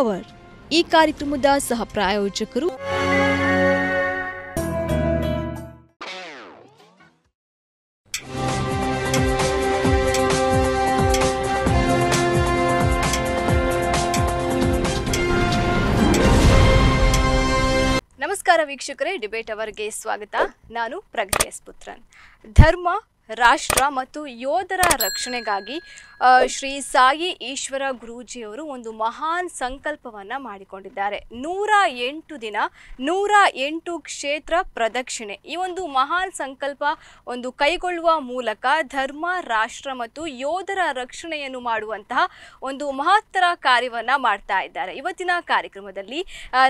hour ಈ ಕಾರ್ಯಕ್ರಮದ ಸಹ ಪ್ರಾಯೋಜಕರು ನಮಸ್ಕಾರ ವೀಕ್ಷಕರೇ ಡಿಬೇಟ್ ಅವರ್ಗೆ ಸ್ವಾಗತ ನಾನು ಪ್ರಜ್ಞೆಸ್ ಪುತ್ರನ್ ಧರ್ಮ ರಾಷ್ಟ್ರ ಮತ್ತು ಯೋಧರ ರಕ್ಷಣೆಗಾಗಿ ಶ್ರೀ ಸಾಯಿ ಈಶ್ವರ ಗುರೂಜಿಯವರು ಒಂದು ಮಹಾನ್ ಸಂಕಲ್ಪವನ್ನು ಮಾಡಿಕೊಂಡಿದ್ದಾರೆ ನೂರ ಎಂಟು ದಿನ ನೂರ ಎಂಟು ಕ್ಷೇತ್ರ ಪ್ರದಕ್ಷಿಣೆ ಈ ಒಂದು ಮಹಾನ್ ಸಂಕಲ್ಪ ಒಂದು ಕೈಗೊಳ್ಳುವ ಮೂಲಕ ಧರ್ಮ ರಾಷ್ಟ್ರ ಮತ್ತು ಯೋಧರ ರಕ್ಷಣೆಯನ್ನು ಮಾಡುವಂತಹ ಒಂದು ಮಹತ್ತರ ಕಾರ್ಯವನ್ನು ಮಾಡ್ತಾ ಇದ್ದಾರೆ ಇವತ್ತಿನ ಕಾರ್ಯಕ್ರಮದಲ್ಲಿ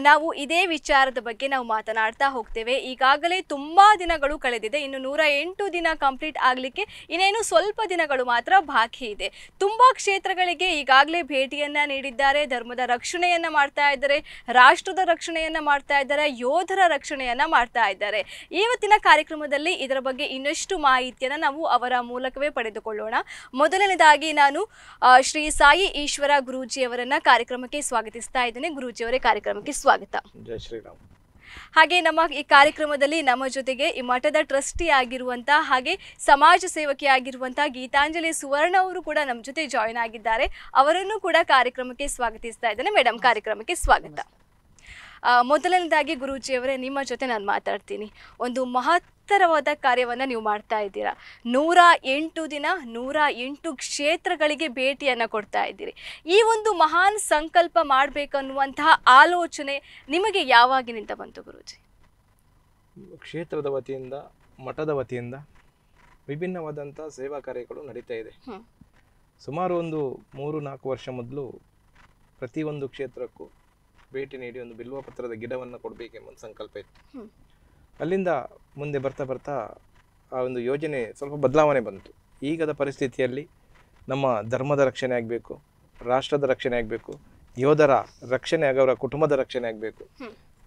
ನಾವು ಇದೇ ವಿಚಾರದ ಬಗ್ಗೆ ನಾವು ಮಾತನಾಡ್ತಾ ಹೋಗ್ತೇವೆ ಈಗಾಗಲೇ ತುಂಬ ದಿನಗಳು ಕಳೆದಿದೆ ಇನ್ನು ನೂರ ಎಂಟು ದಿನ ಕಂಪ್ಲೀಟ್ ಆಗಲಿಕ್ಕೆ ಇನ್ನೇನು ಸ್ವಲ್ಪ ದಿನಗಳು ಮಾತ್ರ ಬಾಕಿ ಇದೆ ತುಂಬ ಕ್ಷೇತ್ರಗಳಿಗೆ ಈಗಾಗಲೇ ಭೇಟಿಯನ್ನ ನೀಡಿದ್ದಾರೆ ಧರ್ಮದ ರಕ್ಷಣೆಯನ್ನ ಮಾಡ್ತಾ ಇದ್ದಾರೆ ರಾಷ್ಟ್ರದ ರಕ್ಷಣೆಯನ್ನ ಮಾಡ್ತಾ ಇದ್ದಾರೆ ಯೋಧರ ರಕ್ಷಣೆಯನ್ನ ಮಾಡ್ತಾ ಇದ್ದಾರೆ ಇವತ್ತಿನ ಕಾರ್ಯಕ್ರಮದಲ್ಲಿ ಇದರ ಬಗ್ಗೆ ಇನ್ನಷ್ಟು ಮಾಹಿತಿಯನ್ನು ನಾವು ಅವರ ಮೂಲಕವೇ ಪಡೆದುಕೊಳ್ಳೋಣ ಮೊದಲನೇದಾಗಿ ನಾನು ಶ್ರೀ ಸಾಯಿ ಈಶ್ವರ ಗುರೂಜಿಯವರನ್ನ ಕಾರ್ಯಕ್ರಮಕ್ಕೆ ಸ್ವಾಗತಿಸ್ತಾ ಇದ್ದೇನೆ ಗುರೂಜಿಯವರೇ ಕಾರ್ಯಕ್ರಮಕ್ಕೆ ಸ್ವಾಗತ ಜಯ ಶ್ರೀರಾಮ್ ಹಾಗೆ ನಮ್ಮ ಈ ಕಾರ್ಯಕ್ರಮದಲ್ಲಿ ನಮ್ಮ ಜೊತೆಗೆ ಈ ಮಠದ ಟ್ರಸ್ಟಿ ಆಗಿರುವಂಥ ಹಾಗೆ ಸಮಾಜ ಸೇವಕಿ ಆಗಿರುವಂತಹ ಗೀತಾಂಜಲಿ ಸುವರ್ಣ ಅವರು ಕೂಡ ನಮ್ಮ ಜೊತೆ ಜಾಯಿನ್ ಆಗಿದ್ದಾರೆ ಅವರನ್ನು ಕೂಡ ಕಾರ್ಯಕ್ರಮಕ್ಕೆ ಸ್ವಾಗತಿಸ್ತಾ ಇದ್ದೇನೆ ಮೇಡಮ್ ಕಾರ್ಯಕ್ರಮಕ್ಕೆ ಸ್ವಾಗತ ಮೊದಲನೇದಾಗಿ ಗುರೂಜಿಯವರೇ ನಿಮ್ಮ ಜೊತೆ ನಾನು ಮಾತಾಡ್ತೀನಿ ಒಂದು ಮಹತ್ ಎತ್ತರವಾದ ಕಾರ್ಯವನ್ನು ನೀವು ಮಾಡ್ತಾ ಇದ್ದೀರಾ ನೂರ ಎಂಟು ದಿನ ನೂರ ಎಂಟು ಕ್ಷೇತ್ರಗಳಿಗೆ ಭೇಟಿಯನ್ನು ಕೊಡ್ತಾ ಇದ್ದೀರಿ ಈ ಒಂದು ಮಹಾನ್ ಸಂಕಲ್ಪ ಮಾಡಬೇಕನ್ನುವಂತಹ ಆಲೋಚನೆ ನಿಮಗೆ ಯಾವಾಗಿನಿಂದ ಬಂತು ಗುರುಜಿ ಕ್ಷೇತ್ರದ ವತಿಯಿಂದ ಮಠದ ವತಿಯಿಂದ ವಿಭಿನ್ನವಾದಂಥ ಸೇವಾ ಕಾರ್ಯಗಳು ನಡೀತಾ ಇದೆ ಸುಮಾರು ಒಂದು ಮೂರು ನಾಲ್ಕು ವರ್ಷ ಮೊದಲು ಪ್ರತಿಯೊಂದು ಕ್ಷೇತ್ರಕ್ಕೂ ಭೇಟಿ ನೀಡಿ ಒಂದು ಬಿಲ್ವ ಪತ್ರದ ಗಿಡವನ್ನು ಕೊಡಬೇಕೆಂಬ ಸಂಕಲ್ಪ ಇತ್ತು ಅಲ್ಲಿಂದ ಮುಂದೆ ಬರ್ತಾ ಬರ್ತಾ ಆ ಒಂದು ಯೋಜನೆ ಸ್ವಲ್ಪ ಬದಲಾವಣೆ ಬಂತು ಈಗದ ಪರಿಸ್ಥಿತಿಯಲ್ಲಿ ನಮ್ಮ ಧರ್ಮದ ರಕ್ಷಣೆ ಆಗಬೇಕು ರಾಷ್ಟ್ರದ ರಕ್ಷಣೆ ಆಗಬೇಕು ಯೋಧರ ರಕ್ಷಣೆ ಆಗಿ ಅವರ ಕುಟುಂಬದ ರಕ್ಷಣೆ ಆಗಬೇಕು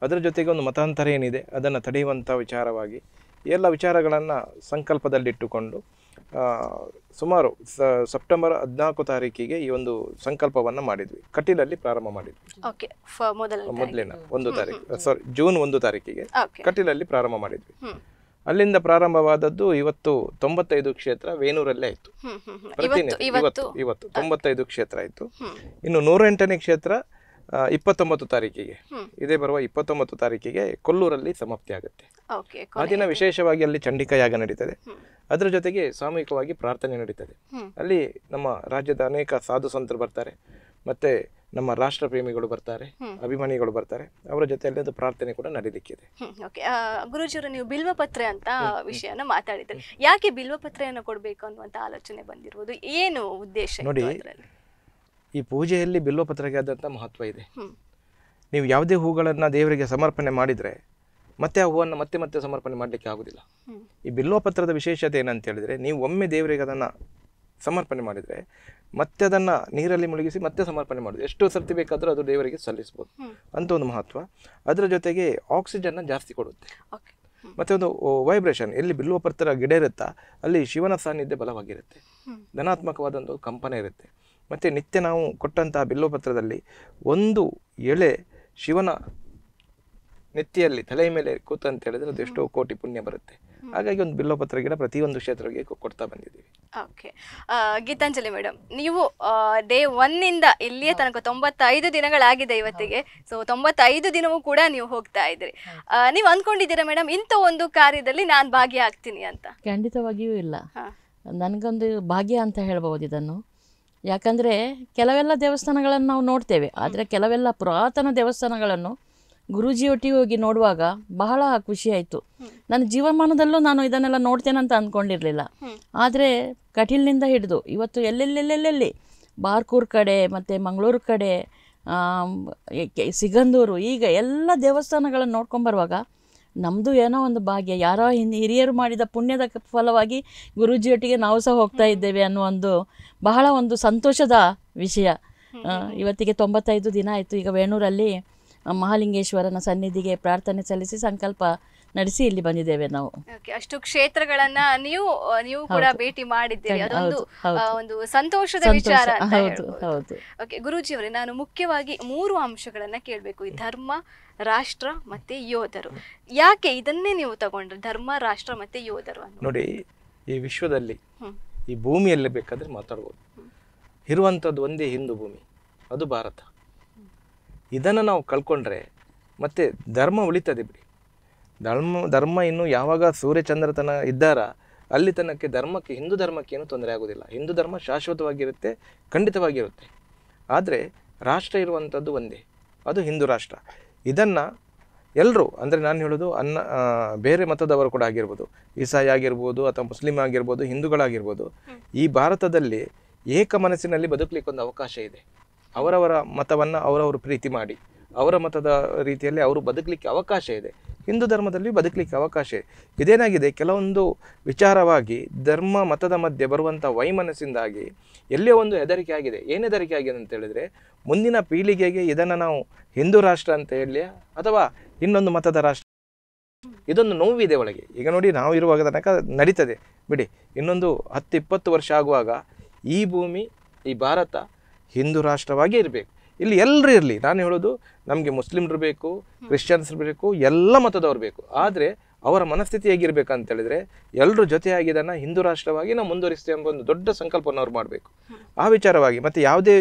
ಅದರ ಜೊತೆಗೆ ಒಂದು ಮತಾಂತರ ಏನಿದೆ ಅದನ್ನು ತಡೆಯುವಂಥ ವಿಚಾರವಾಗಿ ಎಲ್ಲ ವಿಚಾರಗಳನ್ನು ಸಂಕಲ್ಪದಲ್ಲಿಟ್ಟುಕೊಂಡು ಸುಮಾರು ಸೆಪ್ಟೆಂಬರ್ ಹದಿನಾಲ್ಕು ತಾರೀಕಿಗೆ ಈ ಒಂದು ಸಂಕಲ್ಪವನ್ನು ಮಾಡಿದ್ವಿ ಕಟೀಲಲ್ಲಿ ಪ್ರಾರಂಭ ಮಾಡಿದ್ವಿ ಮೊದಲಿನ ಒಂದು ತಾರೀಕು ಸಾರಿ ಜೂನ್ ಒಂದು ತಾರೀಕಿಗೆ ಕಟೀಲಲ್ಲಿ ಪ್ರಾರಂಭ ಮಾಡಿದ್ವಿ ಅಲ್ಲಿಂದ ಪ್ರಾರಂಭವಾದದ್ದು ಇವತ್ತು ತೊಂಬತ್ತೈದು ಕ್ಷೇತ್ರ ವೇನೂರಲ್ಲೇ ಆಯ್ತು ಇವತ್ತು ಇವತ್ತು ತೊಂಬತ್ತೈದು ಕ್ಷೇತ್ರ ಆಯಿತು ಇನ್ನು ನೂರ ಎಂಟನೇ ಕ್ಷೇತ್ರ ಇಪ್ಪತ್ತೊಂಬತ್ತು ತಾರೀಕಿಗೆ ಇದೇ ಬರುವ ಇಪ್ಪತ್ತೊಂಬತ್ತು ತಾರೀಕಿಗೆ ಕೊಲ್ಲೂರಲ್ಲಿ ಸಮಾಪ್ತಿ ಆಗುತ್ತೆ ಆ ದಿನ ವಿಶೇಷವಾಗಿ ಅಲ್ಲಿ ಚಂಡಿಕಾಯಾಗ ಯಾಗ ನಡೀತದೆ ಅದರ ಜೊತೆಗೆ ಸಾಮೂಹಿಕವಾಗಿ ಪ್ರಾರ್ಥನೆ ನಡೀತದೆ ಅಲ್ಲಿ ನಮ್ಮ ರಾಜ್ಯದ ಅನೇಕ ಸಾಧು ಸಂತರು ಬರ್ತಾರೆ ಮತ್ತೆ ನಮ್ಮ ರಾಷ್ಟ್ರ ಪ್ರೇಮಿಗಳು ಬರ್ತಾರೆ ಅಭಿಮಾನಿಗಳು ಬರ್ತಾರೆ ಅವರ ಜೊತೆಯಲ್ಲಿ ಅದು ಪ್ರಾರ್ಥನೆ ಕೂಡ ನಡೀಲಿಕ್ಕಿದೆ ಗುರುಜಿಯವರು ನೀವು ಬಿಲ್ವಪತ್ರೆ ಅಂತ ವಿಷಯನ ಮಾತಾಡಿದ್ರೆ ಯಾಕೆ ಬಿಲ್ವಪತ್ರೆಯನ್ನು ಕೊಡಬೇಕು ಅನ್ನುವಂತ ಆಲೋಚನೆ ಬಂದಿರುವುದು ಏನು ಉದ್ದೇಶ ನೋಡಿ ಈ ಪೂಜೆಯಲ್ಲಿ ಬಿಲ್ವಪತ್ರಕ್ಕೆ ಆದಂಥ ಮಹತ್ವ ಇದೆ ನೀವು ಯಾವುದೇ ಹೂಗಳನ್ನು ದೇವರಿಗೆ ಸಮರ್ಪಣೆ ಮಾಡಿದರೆ ಮತ್ತೆ ಆ ಹೂವನ್ನು ಮತ್ತೆ ಮತ್ತೆ ಸಮರ್ಪಣೆ ಮಾಡಲಿಕ್ಕೆ ಆಗೋದಿಲ್ಲ ಈ ಬಿಲ್ವಪತ್ರದ ವಿಶೇಷತೆ ಏನಂತ ಹೇಳಿದ್ರೆ ನೀವು ಒಮ್ಮೆ ದೇವರಿಗೆ ಅದನ್ನು ಸಮರ್ಪಣೆ ಮಾಡಿದರೆ ಮತ್ತೆ ಅದನ್ನು ನೀರಲ್ಲಿ ಮುಳುಗಿಸಿ ಮತ್ತೆ ಸಮರ್ಪಣೆ ಮಾಡೋದು ಎಷ್ಟು ಸರ್ತಿ ಬೇಕಾದರೂ ಅದು ದೇವರಿಗೆ ಸಲ್ಲಿಸ್ಬೋದು ಅಂತ ಒಂದು ಮಹತ್ವ ಅದರ ಜೊತೆಗೆ ಆಕ್ಸಿಜನ್ನ ಜಾಸ್ತಿ ಕೊಡುತ್ತೆ ಮತ್ತೆ ಒಂದು ವೈಬ್ರೇಷನ್ ಎಲ್ಲಿ ಪತ್ರ ಗಿಡ ಇರುತ್ತಾ ಅಲ್ಲಿ ಶಿವನ ಸಾನ್ನಿಧ್ಯ ಬಲವಾಗಿರುತ್ತೆ ಧನಾತ್ಮಕವಾದ ಒಂದು ಕಂಪನೆ ಇರುತ್ತೆ ಮತ್ತು ನಿತ್ಯ ನಾವು ಕೊಟ್ಟಂತಹ ಬಿಲ್ಲೋಪತ್ರದಲ್ಲಿ ಒಂದು ಎಳೆ ಶಿವನ ನೆತ್ತಿಯಲ್ಲಿ ತಲೆಯ ಮೇಲೆ ಕೂತು ಅಂತ ಹೇಳಿದ್ರೆ ಅದು ಎಷ್ಟೋ ಕೋಟಿ ಪುಣ್ಯ ಬರುತ್ತೆ ಹಾಗಾಗಿ ಒಂದು ಬಿಲ್ಲೋಪತ್ರ ಗಿಡ ಪ್ರತಿಯೊಂದು ಕ್ಷೇತ್ರಕ್ಕೆ ಕೊಡ್ತಾ ಬಂದಿದ್ದೀವಿ ಓಕೆ ಗೀತಾಂಜಲಿ ಮೇಡಮ್ ನೀವು ಡೇ ಒನ್ನಿಂದ ಇಲ್ಲಿಯ ತನಕ ತೊಂಬತ್ತೈದು ದಿನಗಳಾಗಿದೆ ಇವತ್ತಿಗೆ ಸೊ ತೊಂಬತ್ತೈದು ದಿನವೂ ಕೂಡ ನೀವು ಹೋಗ್ತಾ ಇದ್ರಿ ನೀವು ಅಂದ್ಕೊಂಡಿದ್ದೀರಾ ಮೇಡಮ್ ಇಂಥ ಒಂದು ಕಾರ್ಯದಲ್ಲಿ ನಾನು ಭಾಗಿಯಾಗ್ತೀನಿ ಅಂತ ಖಂಡಿತವಾಗಿಯೂ ಇಲ್ಲ ನನಗೊಂದು ಭಾಗ್ಯ ಅಂತ ಹೇಳಬಹುದು ಇದನ್ನು ಯಾಕಂದರೆ ಕೆಲವೆಲ್ಲ ದೇವಸ್ಥಾನಗಳನ್ನು ನಾವು ನೋಡ್ತೇವೆ ಆದರೆ ಕೆಲವೆಲ್ಲ ಪುರಾತನ ದೇವಸ್ಥಾನಗಳನ್ನು ಗುರೂಜಿಯೊಟ್ಟಿಗೆ ಹೋಗಿ ನೋಡುವಾಗ ಬಹಳ ಖುಷಿಯಾಯಿತು ನನ್ನ ಜೀವಮಾನದಲ್ಲೂ ನಾನು ಇದನ್ನೆಲ್ಲ ನೋಡ್ತೇನೆ ಅಂತ ಅಂದ್ಕೊಂಡಿರಲಿಲ್ಲ ಆದರೆ ಕಟೀಲ್ನಿಂದ ಹಿಡಿದು ಇವತ್ತು ಎಲ್ಲೆಲ್ಲೆಲ್ಲೆಲ್ಲೆಲ್ಲಿ ಬಾರ್ಕೂರ್ ಕಡೆ ಮತ್ತು ಮಂಗಳೂರು ಕಡೆ ಸಿಗಂದೂರು ಈಗ ಎಲ್ಲ ದೇವಸ್ಥಾನಗಳನ್ನು ನೋಡ್ಕೊಂಬರುವಾಗ ನಮ್ಮದು ಏನೋ ಒಂದು ಭಾಗ್ಯ ಯಾರೋ ಹಿಂದೆ ಹಿರಿಯರು ಮಾಡಿದ ಪುಣ್ಯದ ಫಲವಾಗಿ ಗುರುಜಿಯೊಟ್ಟಿಗೆ ನಾವು ಸಹ ಹೋಗ್ತಾ ಇದ್ದೇವೆ ಅನ್ನೋ ಒಂದು ಬಹಳ ಒಂದು ಸಂತೋಷದ ವಿಷಯ ಇವತ್ತಿಗೆ ತೊಂಬತ್ತೈದು ದಿನ ಆಯಿತು ಈಗ ವೇಣೂರಲ್ಲಿ ಮಹಾಲಿಂಗೇಶ್ವರನ ಸನ್ನಿಧಿಗೆ ಪ್ರಾರ್ಥನೆ ಸಲ್ಲಿಸಿ ಸಂಕಲ್ಪ ನಡೆಸಿ ಇಲ್ಲಿ ಬಂದಿದ್ದೇವೆ ನಾವು ಅಷ್ಟು ಕ್ಷೇತ್ರಗಳನ್ನ ನೀವು ನೀವು ಕೂಡ ಭೇಟಿ ಮಾಡಿದ್ದೀರಿ ಅದೊಂದು ಒಂದು ಸಂತೋಷದ ವಿಚಾರ ಹೌದು ಹೌದು ಗುರುಜಿ ಅವರೇ ನಾನು ಮುಖ್ಯವಾಗಿ ಮೂರು ಅಂಶಗಳನ್ನ ಕೇಳಬೇಕು ಈ ಧರ್ಮ ರಾಷ್ಟ್ರ ಮತ್ತೆ ಯೋಧರು ಯಾಕೆ ಇದನ್ನೇ ನೀವು ತಗೊಂಡ್ರೆ ಧರ್ಮ ರಾಷ್ಟ್ರ ಮತ್ತೆ ಯೋಧರು ನೋಡಿ ಈ ವಿಶ್ವದಲ್ಲಿ ಈ ಭೂಮಿಯಲ್ಲಿ ಬೇಕಾದ್ರೆ ಮಾತಾಡ್ಬೋದು ಇರುವಂತದ್ದು ಒಂದೇ ಹಿಂದೂ ಭೂಮಿ ಅದು ಭಾರತ ಇದನ್ನು ನಾವು ಕಳ್ಕೊಂಡ್ರೆ ಮತ್ತೆ ಧರ್ಮ ಉಳಿತದೆ ಬಿಡಿ ಧರ್ಮ ಧರ್ಮ ಇನ್ನು ಯಾವಾಗ ಸೂರ್ಯಚಂದ್ರ ತನ ಇದ್ದಾರ ಅಲ್ಲಿ ತನಕ್ಕೆ ಧರ್ಮಕ್ಕೆ ಹಿಂದೂ ಧರ್ಮಕ್ಕೆ ಏನು ತೊಂದರೆ ಆಗೋದಿಲ್ಲ ಹಿಂದೂ ಧರ್ಮ ಶಾಶ್ವತವಾಗಿರುತ್ತೆ ಖಂಡಿತವಾಗಿರುತ್ತೆ ಆದರೆ ರಾಷ್ಟ್ರ ಇರುವಂಥದ್ದು ಒಂದೇ ಅದು ಹಿಂದೂ ರಾಷ್ಟ್ರ ಇದನ್ನು ಎಲ್ಲರೂ ಅಂದರೆ ನಾನು ಹೇಳೋದು ಅನ್ನ ಬೇರೆ ಮತದವರು ಕೂಡ ಆಗಿರ್ಬೋದು ಇಸಾಯಿ ಆಗಿರ್ಬೋದು ಅಥವಾ ಮುಸ್ಲಿಂ ಆಗಿರ್ಬೋದು ಹಿಂದೂಗಳಾಗಿರ್ಬೋದು ಈ ಭಾರತದಲ್ಲಿ ಏಕ ಮನಸ್ಸಿನಲ್ಲಿ ಬದುಕಲಿಕ್ಕೆ ಒಂದು ಅವಕಾಶ ಇದೆ ಅವರವರ ಮತವನ್ನು ಅವರವರು ಪ್ರೀತಿ ಮಾಡಿ ಅವರ ಮತದ ರೀತಿಯಲ್ಲಿ ಅವರು ಬದುಕಲಿಕ್ಕೆ ಅವಕಾಶ ಇದೆ ಹಿಂದೂ ಧರ್ಮದಲ್ಲಿ ಬದುಕಲಿಕ್ಕೆ ಅವಕಾಶ ಇದೇನಾಗಿದೆ ಕೆಲವೊಂದು ವಿಚಾರವಾಗಿ ಧರ್ಮ ಮತದ ಮಧ್ಯೆ ಬರುವಂಥ ವೈಮನಸ್ಸಿಂದಾಗಿ ಎಲ್ಲೇ ಒಂದು ಹೆದರಿಕೆ ಆಗಿದೆ ಏನು ಹೆದರಿಕೆ ಆಗಿದೆ ಅಂತ ಹೇಳಿದರೆ ಮುಂದಿನ ಪೀಳಿಗೆಗೆ ಇದನ್ನು ನಾವು ಹಿಂದೂ ರಾಷ್ಟ್ರ ಅಂತ ಹೇಳಿ ಅಥವಾ ಇನ್ನೊಂದು ಮತದ ರಾಷ್ಟ್ರ ಇದೊಂದು ನೋವಿದೆ ಒಳಗೆ ಈಗ ನೋಡಿ ನಾವು ಇರುವಾಗ ತನಕ ನಡೀತದೆ ಬಿಡಿ ಇನ್ನೊಂದು ಹತ್ತು ಇಪ್ಪತ್ತು ವರ್ಷ ಆಗುವಾಗ ಈ ಭೂಮಿ ಈ ಭಾರತ ಹಿಂದೂ ರಾಷ್ಟ್ರವಾಗಿ ಇರಬೇಕು ಇಲ್ಲಿ ಎಲ್ಲರೂ ಇರಲಿ ನಾನು ಹೇಳೋದು ನಮಗೆ ಮುಸ್ಲಿಮ್ರು ಬೇಕು ಕ್ರಿಶ್ಚಿಯನ್ಸ್ ಬೇಕು ಎಲ್ಲ ಮತದವ್ರು ಬೇಕು ಆದರೆ ಅವರ ಮನಸ್ಥಿತಿ ಹೇಗಿರ್ಬೇಕಂತ ಹೇಳಿದ್ರೆ ಎಲ್ಲರೂ ಜೊತೆಯಾಗಿ ಹಿಂದೂ ರಾಷ್ಟ್ರವಾಗಿ ನಾವು ಮುಂದುವರಿಸ್ತೇವೆ ಎಂಬ ಒಂದು ದೊಡ್ಡ ಸಂಕಲ್ಪವನ್ನು ಅವ್ರು ಮಾಡಬೇಕು ಆ ವಿಚಾರವಾಗಿ ಮತ್ತು ಯಾವುದೇ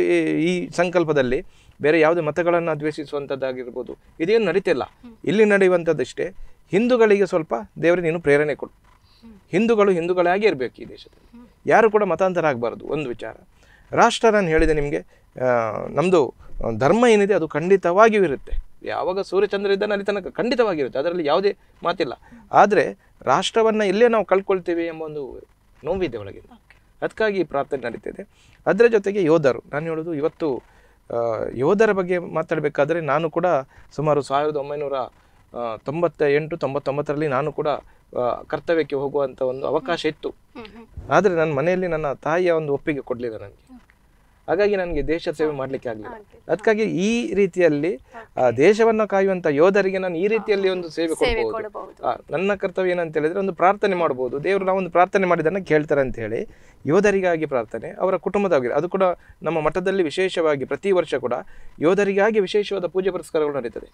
ಈ ಸಂಕಲ್ಪದಲ್ಲಿ ಬೇರೆ ಯಾವುದೇ ಮತಗಳನ್ನು ಅದ್ವೇಷಿಸುವಂಥದ್ದಾಗಿರ್ಬೋದು ಇದೇನು ನಡೀತಿಲ್ಲ ಇಲ್ಲಿ ನಡೆಯುವಂಥದ್ದಷ್ಟೇ ಹಿಂದೂಗಳಿಗೆ ಸ್ವಲ್ಪ ದೇವರೇ ನೀನು ಪ್ರೇರಣೆ ಕೊಡು ಹಿಂದೂಗಳು ಹಿಂದೂಗಳಾಗಿ ಇರಬೇಕು ಈ ದೇಶದಲ್ಲಿ ಯಾರು ಕೂಡ ಮತಾಂತರ ಆಗಬಾರ್ದು ಒಂದು ವಿಚಾರ ರಾಷ್ಟ್ರ ನಾನು ಹೇಳಿದೆ ನಿಮಗೆ ನಮ್ಮದು ಧರ್ಮ ಏನಿದೆ ಅದು ಖಂಡಿತವಾಗಿಯೂ ಇರುತ್ತೆ ಯಾವಾಗ ಸೂರ್ಯಚಂದ್ರ ಇದ್ದಾನೆ ಅಲ್ಲಿ ತನಕ ಖಂಡಿತವಾಗಿರುತ್ತೆ ಅದರಲ್ಲಿ ಯಾವುದೇ ಮಾತಿಲ್ಲ ಆದರೆ ರಾಷ್ಟ್ರವನ್ನು ಎಲ್ಲೇ ನಾವು ಕಳ್ಕೊಳ್ತೀವಿ ಎಂಬ ಒಂದು ನೋವಿದೆ ಒಳಗಿಂದ ಅದಕ್ಕಾಗಿ ಈ ಪ್ರಾರ್ಥನೆ ನಡೀತಿದೆ ಅದರ ಜೊತೆಗೆ ಯೋಧರು ನಾನು ಹೇಳೋದು ಇವತ್ತು ಯೋಧರ ಬಗ್ಗೆ ಮಾತಾಡಬೇಕಾದ್ರೆ ನಾನು ಕೂಡ ಸುಮಾರು ಸಾವಿರದ ಒಂಬೈನೂರ ತೊಂಬತ್ತ ಎಂಟು ತೊಂಬತ್ತೊಂಬತ್ತರಲ್ಲಿ ನಾನು ಕೂಡ ಕರ್ತವ್ಯಕ್ಕೆ ಹೋಗುವಂಥ ಒಂದು ಅವಕಾಶ ಇತ್ತು ಆದರೆ ನನ್ನ ಮನೆಯಲ್ಲಿ ನನ್ನ ತಾಯಿಯ ಒಂದು ಒಪ್ಪಿಗೆ ಕೊಡಲಿಲ್ಲ ನನಗೆ ಹಾಗಾಗಿ ನನಗೆ ದೇಶ ಸೇವೆ ಮಾಡಲಿಕ್ಕೆ ಆಗಲಿಲ್ಲ ಅದಕ್ಕಾಗಿ ಈ ರೀತಿಯಲ್ಲಿ ದೇಶವನ್ನು ಕಾಯುವಂಥ ಯೋಧರಿಗೆ ನಾನು ಈ ರೀತಿಯಲ್ಲಿ ಒಂದು ಸೇವೆ ಕೊಡಬಹುದು ನನ್ನ ಕರ್ತವ್ಯ ಏನಂತ ಹೇಳಿದ್ರೆ ಒಂದು ಪ್ರಾರ್ಥನೆ ಮಾಡ್ಬೋದು ದೇವರು ಒಂದು ಪ್ರಾರ್ಥನೆ ಮಾಡಿದ್ದನ್ನು ಕೇಳ್ತಾರೆ ಅಂತ ಹೇಳಿ ಯೋಧರಿಗಾಗಿ ಪ್ರಾರ್ಥನೆ ಅವರ ಕುಟುಂಬದವರಿಗೆ ಅದು ಕೂಡ ನಮ್ಮ ಮಠದಲ್ಲಿ ವಿಶೇಷವಾಗಿ ಪ್ರತಿ ವರ್ಷ ಕೂಡ ಯೋಧರಿಗಾಗಿ ವಿಶೇಷವಾದ ಪೂಜೆ ಪುರಸ್ಕಾರಗಳು ನಡೀತದೆ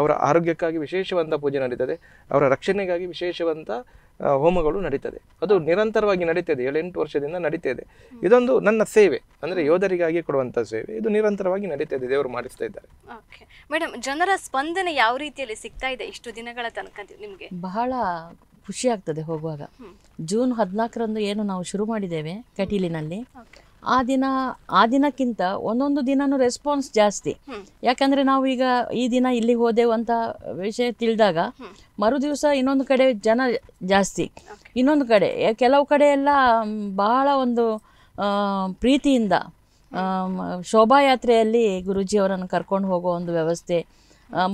ಅವರ ಆರೋಗ್ಯಕ್ಕಾಗಿ ವಿಶೇಷವಂತ ಪೂಜೆ ನಡೀತದೆ ಅವರ ರಕ್ಷಣೆಗಾಗಿ ವಿಶೇಷವಂತ ಹೋಮಗಳು ನಡೀತದೆ ಅದು ನಿರಂತರವಾಗಿ ನಡೀತದೆ ಏಳೆಂಟು ವರ್ಷದಿಂದ ನಡೀತದೆ ಇದೊಂದು ನನ್ನ ಸೇವೆ ಅಂದರೆ ಯೋಧರಿಗಾಗಿ ಕೊಡುವಂಥ ಸೇವೆ ಇದು ನಿರಂತರವಾಗಿ ನಡೀತದೆ ದೇವರು ಮಾಡಿಸ್ತಾ ಇದ್ದಾರೆ ಮೇಡಮ್ ಜನರ ಸ್ಪಂದನೆ ಯಾವ ರೀತಿಯಲ್ಲಿ ಸಿಗ್ತಾ ಇದೆ ಇಷ್ಟು ದಿನಗಳ ತನಕ ನಿಮಗೆ ಬಹಳ ಖುಷಿ ಆಗ್ತದೆ ಹೋಗುವಾಗ ಜೂನ್ ಹದಿನಾಲ್ಕರಂದು ಏನು ನಾವು ಶುರು ಮಾಡಿದ್ದೇವೆ ಕಟೀಲಿನಲ್ಲಿ ಆ ದಿನ ಆ ದಿನಕ್ಕಿಂತ ಒಂದೊಂದು ದಿನನೂ ರೆಸ್ಪಾನ್ಸ್ ಜಾಸ್ತಿ ಯಾಕಂದರೆ ನಾವು ಈಗ ಈ ದಿನ ಇಲ್ಲಿಗೆ ಹೋದೆವು ಅಂತ ವಿಷಯ ತಿಳಿದಾಗ ಮರುದಿವಸ ಇನ್ನೊಂದು ಕಡೆ ಜನ ಜಾಸ್ತಿ ಇನ್ನೊಂದು ಕಡೆ ಕೆಲವು ಕಡೆ ಎಲ್ಲ ಬಹಳ ಒಂದು ಪ್ರೀತಿಯಿಂದ ಶೋಭಾಯಾತ್ರೆಯಲ್ಲಿ ಗುರುಜಿಯವರನ್ನು ಕರ್ಕೊಂಡು ಹೋಗೋ ಒಂದು ವ್ಯವಸ್ಥೆ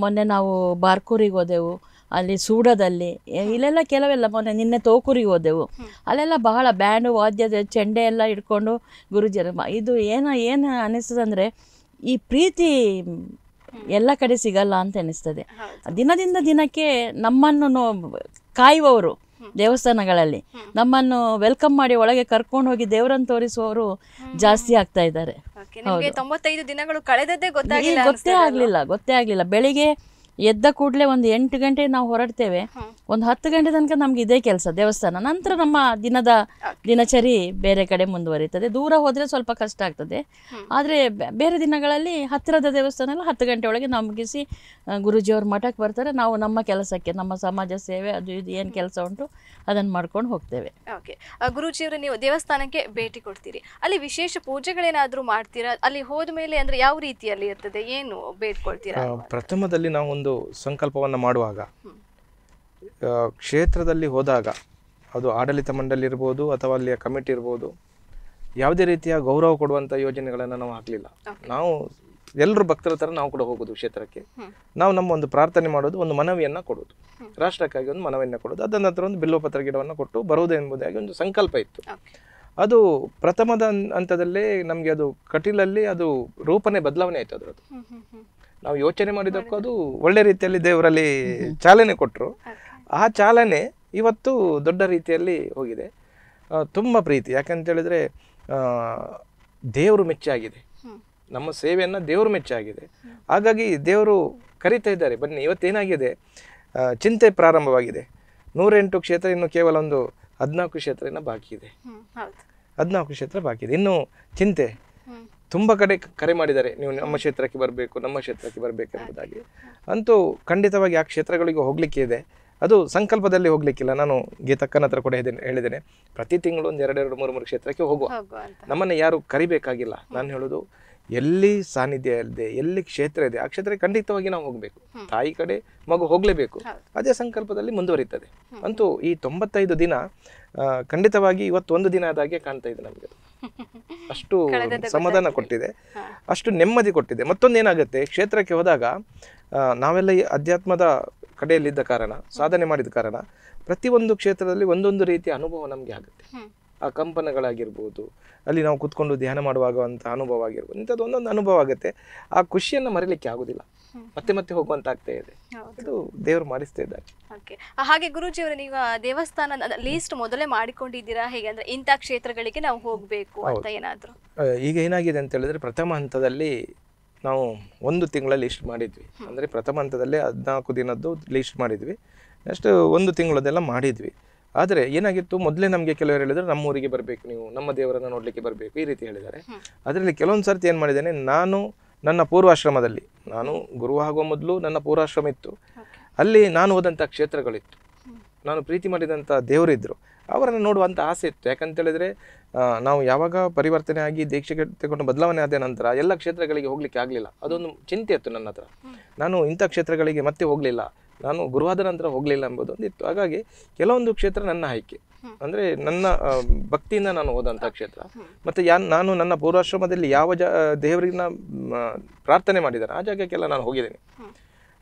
ಮೊನ್ನೆ ನಾವು ಬಾರ್ಕೂರಿಗೆ ಹೋದೆವು ಅಲ್ಲಿ ಸೂಡದಲ್ಲಿ ಇಲ್ಲೆಲ್ಲ ಕೆಲವೆಲ್ಲ ಮೊನ್ನೆ ನಿನ್ನೆ ತೋಕೂರಿಗೆ ಹೋದೆವು ಅಲ್ಲೆಲ್ಲ ಬಹಳ ಬ್ಯಾಂಡು ವಾದ್ಯದ ಚೆಂಡೆ ಎಲ್ಲ ಇಟ್ಕೊಂಡು ಗುರುಜಿ ಇದು ಏನೋ ಏನು ಅನ್ನಿಸ್ತದಂದರೆ ಈ ಪ್ರೀತಿ ಎಲ್ಲ ಕಡೆ ಸಿಗಲ್ಲ ಅಂತ ಅನ್ನಿಸ್ತದೆ ದಿನದಿಂದ ದಿನಕ್ಕೆ ನಮ್ಮನ್ನು ಕಾಯುವವರು ದೇವಸ್ಥಾನಗಳಲ್ಲಿ ನಮ್ಮನ್ನು ವೆಲ್ಕಮ್ ಮಾಡಿ ಒಳಗೆ ಕರ್ಕೊಂಡು ಹೋಗಿ ದೇವರನ್ನು ತೋರಿಸುವವರು ಜಾಸ್ತಿ ಆಗ್ತಾ ಇದ್ದಾರೆ ಗೊತ್ತೇ ಆಗ್ಲಿಲ್ಲ ಗೊತ್ತೇ ಆಗ್ಲಿಲ್ಲ ಬೆಳಿಗ್ಗೆ ಎದ್ದ ಕೂಡಲೇ ಒಂದು ಎಂಟು ಗಂಟೆ ನಾವು ಹೊರಡ್ತೇವೆ ಒಂದು ಹತ್ತು ಗಂಟೆ ತನಕ ನಮ್ಗೆ ಇದೇ ಕೆಲಸ ದೇವಸ್ಥಾನ ನಂತರ ನಮ್ಮ ದಿನದ ದಿನಚರಿ ಬೇರೆ ಕಡೆ ಮುಂದುವರಿತದೆ ದೂರ ಹೋದರೆ ಸ್ವಲ್ಪ ಕಷ್ಟ ಆಗ್ತದೆ ಆದರೆ ಬೇರೆ ದಿನಗಳಲ್ಲಿ ಹತ್ತಿರದ ದೇವಸ್ಥಾನ ಎಲ್ಲ ಹತ್ತು ಗಂಟೆ ಒಳಗೆ ನಾವು ಮುಗಿಸಿ ಗುರುಜಿಯವ್ರ ಮಠಕ್ಕೆ ಬರ್ತಾರೆ ನಾವು ನಮ್ಮ ಕೆಲಸಕ್ಕೆ ನಮ್ಮ ಸಮಾಜ ಸೇವೆ ಅದು ಇದು ಏನು ಕೆಲಸ ಉಂಟು ಅದನ್ನ ಮಾಡ್ಕೊಂಡು ಹೋಗ್ತೇವೆ ಓಕೆ ಗುರುಜಿಯವರು ನೀವು ದೇವಸ್ಥಾನಕ್ಕೆ ಭೇಟಿ ಕೊಡ್ತೀರಿ ಅಲ್ಲಿ ವಿಶೇಷ ಪೂಜೆಗಳೇನಾದ್ರೂ ಮಾಡ್ತೀರಾ ಅಲ್ಲಿ ಹೋದ ಮೇಲೆ ಅಂದರೆ ಯಾವ ರೀತಿಯಲ್ಲಿ ಇರ್ತದೆ ಏನು ಬೇಡ್ಕೊಳ್ತೀರಾ ಪ್ರಥಮದಲ್ಲಿ ನಾವು ಒಂದು ಸಂಕಲ್ಪವನ್ನು ಮಾಡುವಾಗ ಕ್ಷೇತ್ರದಲ್ಲಿ ಹೋದಾಗ ಅದು ಆಡಳಿತ ಮಂಡಳಿ ಇರ್ಬೋದು ಅಥವಾ ಅಲ್ಲಿಯ ಕಮಿಟಿ ಇರ್ಬೋದು ಯಾವುದೇ ರೀತಿಯ ಗೌರವ ಕೊಡುವಂಥ ಯೋಜನೆಗಳನ್ನು ನಾವು ಹಾಕಲಿಲ್ಲ ನಾವು ಎಲ್ಲರೂ ಭಕ್ತರ ಥರ ನಾವು ಕೂಡ ಹೋಗೋದು ಕ್ಷೇತ್ರಕ್ಕೆ ನಾವು ನಮ್ಮ ಒಂದು ಪ್ರಾರ್ಥನೆ ಮಾಡೋದು ಒಂದು ಮನವಿಯನ್ನು ಕೊಡೋದು ರಾಷ್ಟ್ರಕ್ಕಾಗಿ ಒಂದು ಮನವಿಯನ್ನು ಕೊಡೋದು ಅದ ನಂತರ ಒಂದು ಪತ್ರ ಗಿಡವನ್ನು ಕೊಟ್ಟು ಬರೋದು ಎಂಬುದಾಗಿ ಒಂದು ಸಂಕಲ್ಪ ಇತ್ತು ಅದು ಪ್ರಥಮದ ಹಂತದಲ್ಲೇ ನಮಗೆ ಅದು ಕಟೀಲಲ್ಲಿ ಅದು ರೂಪನೆ ಬದಲಾವಣೆ ಆಯಿತು ಅದರದ್ದು ನಾವು ಯೋಚನೆ ಮಾಡಿದಕ್ಕೂ ಅದು ಒಳ್ಳೆ ರೀತಿಯಲ್ಲಿ ದೇವರಲ್ಲಿ ಚಾಲನೆ ಕೊಟ್ಟರು ಆ ಚಾಲನೆ ಇವತ್ತು ದೊಡ್ಡ ರೀತಿಯಲ್ಲಿ ಹೋಗಿದೆ ತುಂಬ ಪ್ರೀತಿ ಯಾಕಂತೇಳಿದರೆ ದೇವರು ಮೆಚ್ಚಾಗಿದೆ ನಮ್ಮ ಸೇವೆಯನ್ನು ದೇವರು ಮೆಚ್ಚಾಗಿದೆ ಹಾಗಾಗಿ ದೇವರು ಕರಿತಾ ಇದ್ದಾರೆ ಬನ್ನಿ ಇವತ್ತೇನಾಗಿದೆ ಚಿಂತೆ ಪ್ರಾರಂಭವಾಗಿದೆ ನೂರೆಂಟು ಕ್ಷೇತ್ರ ಇನ್ನು ಕೇವಲ ಒಂದು ಹದಿನಾಲ್ಕು ಕ್ಷೇತ್ರ ಬಾಕಿ ಇದೆ ಹದಿನಾಲ್ಕು ಕ್ಷೇತ್ರ ಬಾಕಿ ಇದೆ ಇನ್ನು ಚಿಂತೆ ತುಂಬ ಕಡೆ ಕರೆ ಮಾಡಿದ್ದಾರೆ ನೀವು ನಮ್ಮ ಕ್ಷೇತ್ರಕ್ಕೆ ಬರಬೇಕು ನಮ್ಮ ಕ್ಷೇತ್ರಕ್ಕೆ ಎಂಬುದಾಗಿ ಅಂತೂ ಖಂಡಿತವಾಗಿ ಆ ಕ್ಷೇತ್ರಗಳಿಗೂ ಹೋಗಲಿಕ್ಕೆ ಇದೆ ಅದು ಸಂಕಲ್ಪದಲ್ಲಿ ಹೋಗ್ಲಿಕ್ಕಿಲ್ಲ ನಾನು ಗೀತಕ್ಕನ ಹತ್ರ ಕೂಡ ಹೇಳಿದ್ದೇನೆ ಪ್ರತಿ ತಿಂಗಳು ಒಂದು ಎರಡೆರಡು ಮೂರು ಮೂರು ಕ್ಷೇತ್ರಕ್ಕೆ ಹೋಗುವ ನಮ್ಮನ್ನು ಯಾರು ಕರಿಬೇಕಾಗಿಲ್ಲ ನಾನು ಹೇಳೋದು ಎಲ್ಲಿ ಸಾನ್ನಿಧ್ಯ ಇಲ್ಲದೆ ಎಲ್ಲಿ ಕ್ಷೇತ್ರ ಇದೆ ಆ ಕ್ಷೇತ್ರಕ್ಕೆ ಖಂಡಿತವಾಗಿ ನಾವು ಹೋಗಬೇಕು ತಾಯಿ ಕಡೆ ಮಗು ಹೋಗಲೇಬೇಕು ಅದೇ ಸಂಕಲ್ಪದಲ್ಲಿ ಮುಂದುವರಿತದೆ ಅಂತೂ ಈ ತೊಂಬತ್ತೈದು ದಿನ ಖಂಡಿತವಾಗಿ ಇವತ್ತೊಂದು ದಿನ ಆದಾಗೆ ಕಾಣ್ತಾ ಇದೆ ನಮಗೆ ಅಷ್ಟು ಸಮಾಧಾನ ಕೊಟ್ಟಿದೆ ಅಷ್ಟು ನೆಮ್ಮದಿ ಕೊಟ್ಟಿದೆ ಮತ್ತೊಂದು ಏನಾಗುತ್ತೆ ಕ್ಷೇತ್ರಕ್ಕೆ ಹೋದಾಗ ನಾವೆಲ್ಲ ಈ ಅಧ್ಯಾತ್ಮದ ಕಡೆಯಲ್ಲಿದ್ದ ಕಾರಣ ಸಾಧನೆ ಮಾಡಿದ ಕಾರಣ ಪ್ರತಿಯೊಂದು ಕ್ಷೇತ್ರದಲ್ಲಿ ಒಂದೊಂದು ರೀತಿಯ ಅನುಭವ ನಮಗೆ ಆಗುತ್ತೆ ಆ ಕಂಪನಗಳಾಗಿರ್ಬೋದು ಅಲ್ಲಿ ನಾವು ಕುತ್ಕೊಂಡು ಧ್ಯಾನ ಮಾಡುವಾಗ ಅಂತ ಅನುಭವ ಆಗಿರ್ಬೋದು ಇಂಥದ್ದು ಒಂದೊಂದು ಅನುಭವ ಆಗುತ್ತೆ ಆ ಖುಷಿಯನ್ನು ಮರೀಲಿಕ್ಕೆ ಆಗುದಿಲ್ಲ ಮತ್ತೆ ಮತ್ತೆ ಹೋಗುವಂತಾಗ್ತಾ ಇದೆ ಅದು ದೇವರು ಮಾಡಿಸ್ತಾ ಇದ್ದಾರೆ ಹಾಗೆ ಗುರುಜಿ ಅವರು ನೀವು ದೇವಸ್ಥಾನ ಲೀಸ್ಟ್ ಮೊದಲೇ ಮಾಡಿಕೊಂಡಿದ್ದೀರಾ ಹೇಗೆ ಅಂದ್ರೆ ಇಂಥ ಕ್ಷೇತ್ರಗಳಿಗೆ ನಾವು ಹೋಗಬೇಕು ಅಂತ ಏನಾದ್ರು ಈಗ ಏನಾಗಿದೆ ಅಂತ ಹೇಳಿದ್ರೆ ಪ್ರಥಮ ಹಂತದಲ್ಲಿ ನಾವು ಒಂದು ತಿಂಗಳ ಲೀಸ್ಟ್ ಮಾಡಿದ್ವಿ ಅಂದ್ರೆ ಪ್ರಥಮ ಹಂತದಲ್ಲಿ ಹದಿನಾಲ್ಕು ದಿನದ್ದು ಲೀಸ್ಟ್ ಮಾಡಿದ್ವಿ ನೆಕ್ಸ್ಟ್ ಒಂದು ತಿಂಗಳದೆಲ್ಲ ಮಾಡಿದ್ವಿ ಆದರೆ ಏನಾಗಿತ್ತು ಮೊದಲೇ ನಮಗೆ ಕೆಲವರು ಹೇಳಿದರೆ ನಮ್ಮ ಊರಿಗೆ ಬರಬೇಕು ನೀವು ನಮ್ಮ ದೇವರನ್ನು ನೋಡಲಿಕ್ಕೆ ಬರಬೇಕು ಈ ರೀತಿ ಹೇಳಿದ್ದಾರೆ ಅದರಲ್ಲಿ ಕೆಲವೊಂದು ಸರ್ತಿ ಏನು ಮಾಡಿದ್ದೇನೆ ನಾನು ನನ್ನ ಪೂರ್ವಾಶ್ರಮದಲ್ಲಿ ನಾನು ಗುರು ಆಗುವ ಮೊದಲು ನನ್ನ ಪೂರ್ವಾಶ್ರಮ ಇತ್ತು ಅಲ್ಲಿ ನಾನು ಹೋದಂಥ ಕ್ಷೇತ್ರಗಳಿತ್ತು ನಾನು ಪ್ರೀತಿ ಮಾಡಿದಂಥ ದೇವರಿದ್ದರು ಅವರನ್ನು ನೋಡುವಂಥ ಆಸೆ ಇತ್ತು ಯಾಕಂತೇಳಿದರೆ ನಾವು ಯಾವಾಗ ಪರಿವರ್ತನೆ ಆಗಿ ದೀಕ್ಷೆಗೆ ತಗೊಂಡು ಬದಲಾವಣೆ ಆದ ನಂತರ ಎಲ್ಲ ಕ್ಷೇತ್ರಗಳಿಗೆ ಹೋಗಲಿಕ್ಕೆ ಆಗಲಿಲ್ಲ ಅದೊಂದು ಚಿಂತೆ ಇತ್ತು ನನ್ನ ಹತ್ರ ನಾನು ಇಂಥ ಕ್ಷೇತ್ರಗಳಿಗೆ ಮತ್ತೆ ಹೋಗಲಿಲ್ಲ ನಾನು ಗುರುವಾದ ನಂತರ ಹೋಗಲಿಲ್ಲ ಎಂಬುದು ಒಂದಿತ್ತು ಹಾಗಾಗಿ ಕೆಲವೊಂದು ಕ್ಷೇತ್ರ ನನ್ನ ಆಯ್ಕೆ ಅಂದ್ರೆ ನನ್ನ ಭಕ್ತಿಯಿಂದ ನಾನು ಹೋದಂಥ ಕ್ಷೇತ್ರ ಮತ್ತೆ ಯಾ ನಾನು ನನ್ನ ಪೂರ್ವಾಶ್ರಮದಲ್ಲಿ ಯಾವ ಜ ದೇವರನ್ನ ಪ್ರಾರ್ಥನೆ ಮಾಡಿದ್ದಾರೆ ಆ ಜಾಗಕ್ಕೆಲ್ಲ ನಾನು ಹೋಗಿದ್ದೇನೆ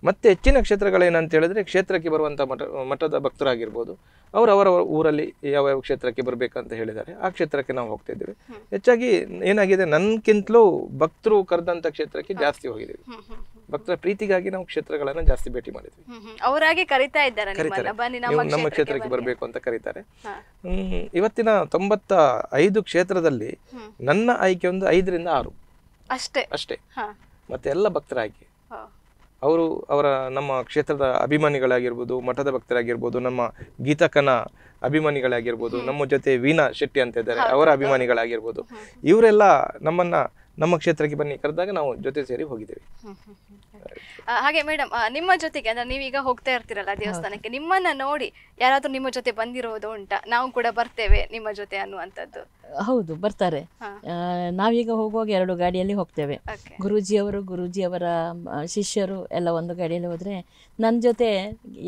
ಮತ್ತೆ ಹೆಚ್ಚಿನ ಕ್ಷೇತ್ರಗಳೇನಂತ ಹೇಳಿದ್ರೆ ಕ್ಷೇತ್ರಕ್ಕೆ ಬರುವಂಥ ಮಠ ಮಠದ ಭಕ್ತರಾಗಿರ್ಬೋದು ಅವರು ಅವರ ಊರಲ್ಲಿ ಯಾವ ಯಾವ ಕ್ಷೇತ್ರಕ್ಕೆ ಬರಬೇಕಂತ ಹೇಳಿದ್ದಾರೆ ಆ ಕ್ಷೇತ್ರಕ್ಕೆ ನಾವು ಹೋಗ್ತಾ ಇದ್ದೀವಿ ಹೆಚ್ಚಾಗಿ ಏನಾಗಿದೆ ನನ್ಗಿಂತಲೂ ಭಕ್ತರು ಕರೆದಂತ ಕ್ಷೇತ್ರಕ್ಕೆ ಜಾಸ್ತಿ ಹೋಗಿದ್ದೀವಿ ಭಕ್ತರ ಪ್ರೀತಿಗಾಗಿ ನಾವು ಕ್ಷೇತ್ರಗಳನ್ನು ಜಾಸ್ತಿ ಭೇಟಿ ಮಾಡಿದ್ವಿ ಅವರಾಗಿ ಕರಿತಾ ಇದ್ದಾರೆ ನಮ್ಮ ಕ್ಷೇತ್ರಕ್ಕೆ ಬರಬೇಕು ಅಂತ ಕರೀತಾರೆ ಇವತ್ತಿನ ತೊಂಬತ್ತ ಐದು ಕ್ಷೇತ್ರದಲ್ಲಿ ನನ್ನ ಆಯ್ಕೆ ಒಂದು ಐದರಿಂದ ಆರು ಅಷ್ಟೇ ಅಷ್ಟೇ ಮತ್ತೆ ಎಲ್ಲ ಭಕ್ತರ ಆಯ್ಕೆ ಅವರು ಅವರ ನಮ್ಮ ಕ್ಷೇತ್ರದ ಅಭಿಮಾನಿಗಳಾಗಿರ್ಬೋದು ಮಠದ ಭಕ್ತರಾಗಿರ್ಬೋದು ನಮ್ಮ ಗೀತಕನ ಅಭಿಮಾನಿಗಳಾಗಿರ್ಬೋದು ನಮ್ಮ ಜೊತೆ ವೀಣಾ ಶೆಟ್ಟಿ ಅಂತ ಇದ್ದಾರೆ ಅವರ ಅಭಿಮಾನಿಗಳಾಗಿರ್ಬೋದು ಇವರೆಲ್ಲ ನಮ್ಮನ್ನು ನಮ್ಮ ಕ್ಷೇತ್ರಕ್ಕೆ ಬನ್ನಿ ಕರೆದಾಗ ನಾವು ಜೊತೆ ಸೇರಿ ಹೋಗಿದ್ದೇವೆ ಹಾಗೆ ಮೇಡಮ್ ನಿಮ್ಮ ಜೊತೆಗೆ ಅಂದ್ರೆ ನೀವೀಗ ಹೋಗ್ತಾ ಇರ್ತೀರಲ್ಲ ದೇವಸ್ಥಾನಕ್ಕೆ ನಿಮ್ಮನ್ನ ನೋಡಿ ಯಾರಾದ್ರೂ ನಿಮ್ಮ ಜೊತೆ ಬಂದಿರೋದು ಉಂಟಾ ನಾವು ಕೂಡ ಬರ್ತೇವೆ ನಿಮ್ಮ ಜೊತೆ ಅನ್ನುವಂಥದ್ದು ಹೌದು ಬರ್ತಾರೆ ನಾವೀಗ ಹೋಗುವಾಗ ಎರಡು ಗಾಡಿಯಲ್ಲಿ ಹೋಗ್ತೇವೆ ಗುರೂಜಿಯವರು ಗುರೂಜಿಯವರ ಶಿಷ್ಯರು ಎಲ್ಲ ಒಂದು ಗಾಡಿಯಲ್ಲಿ ಹೋದ್ರೆ ನನ್ನ ಜೊತೆ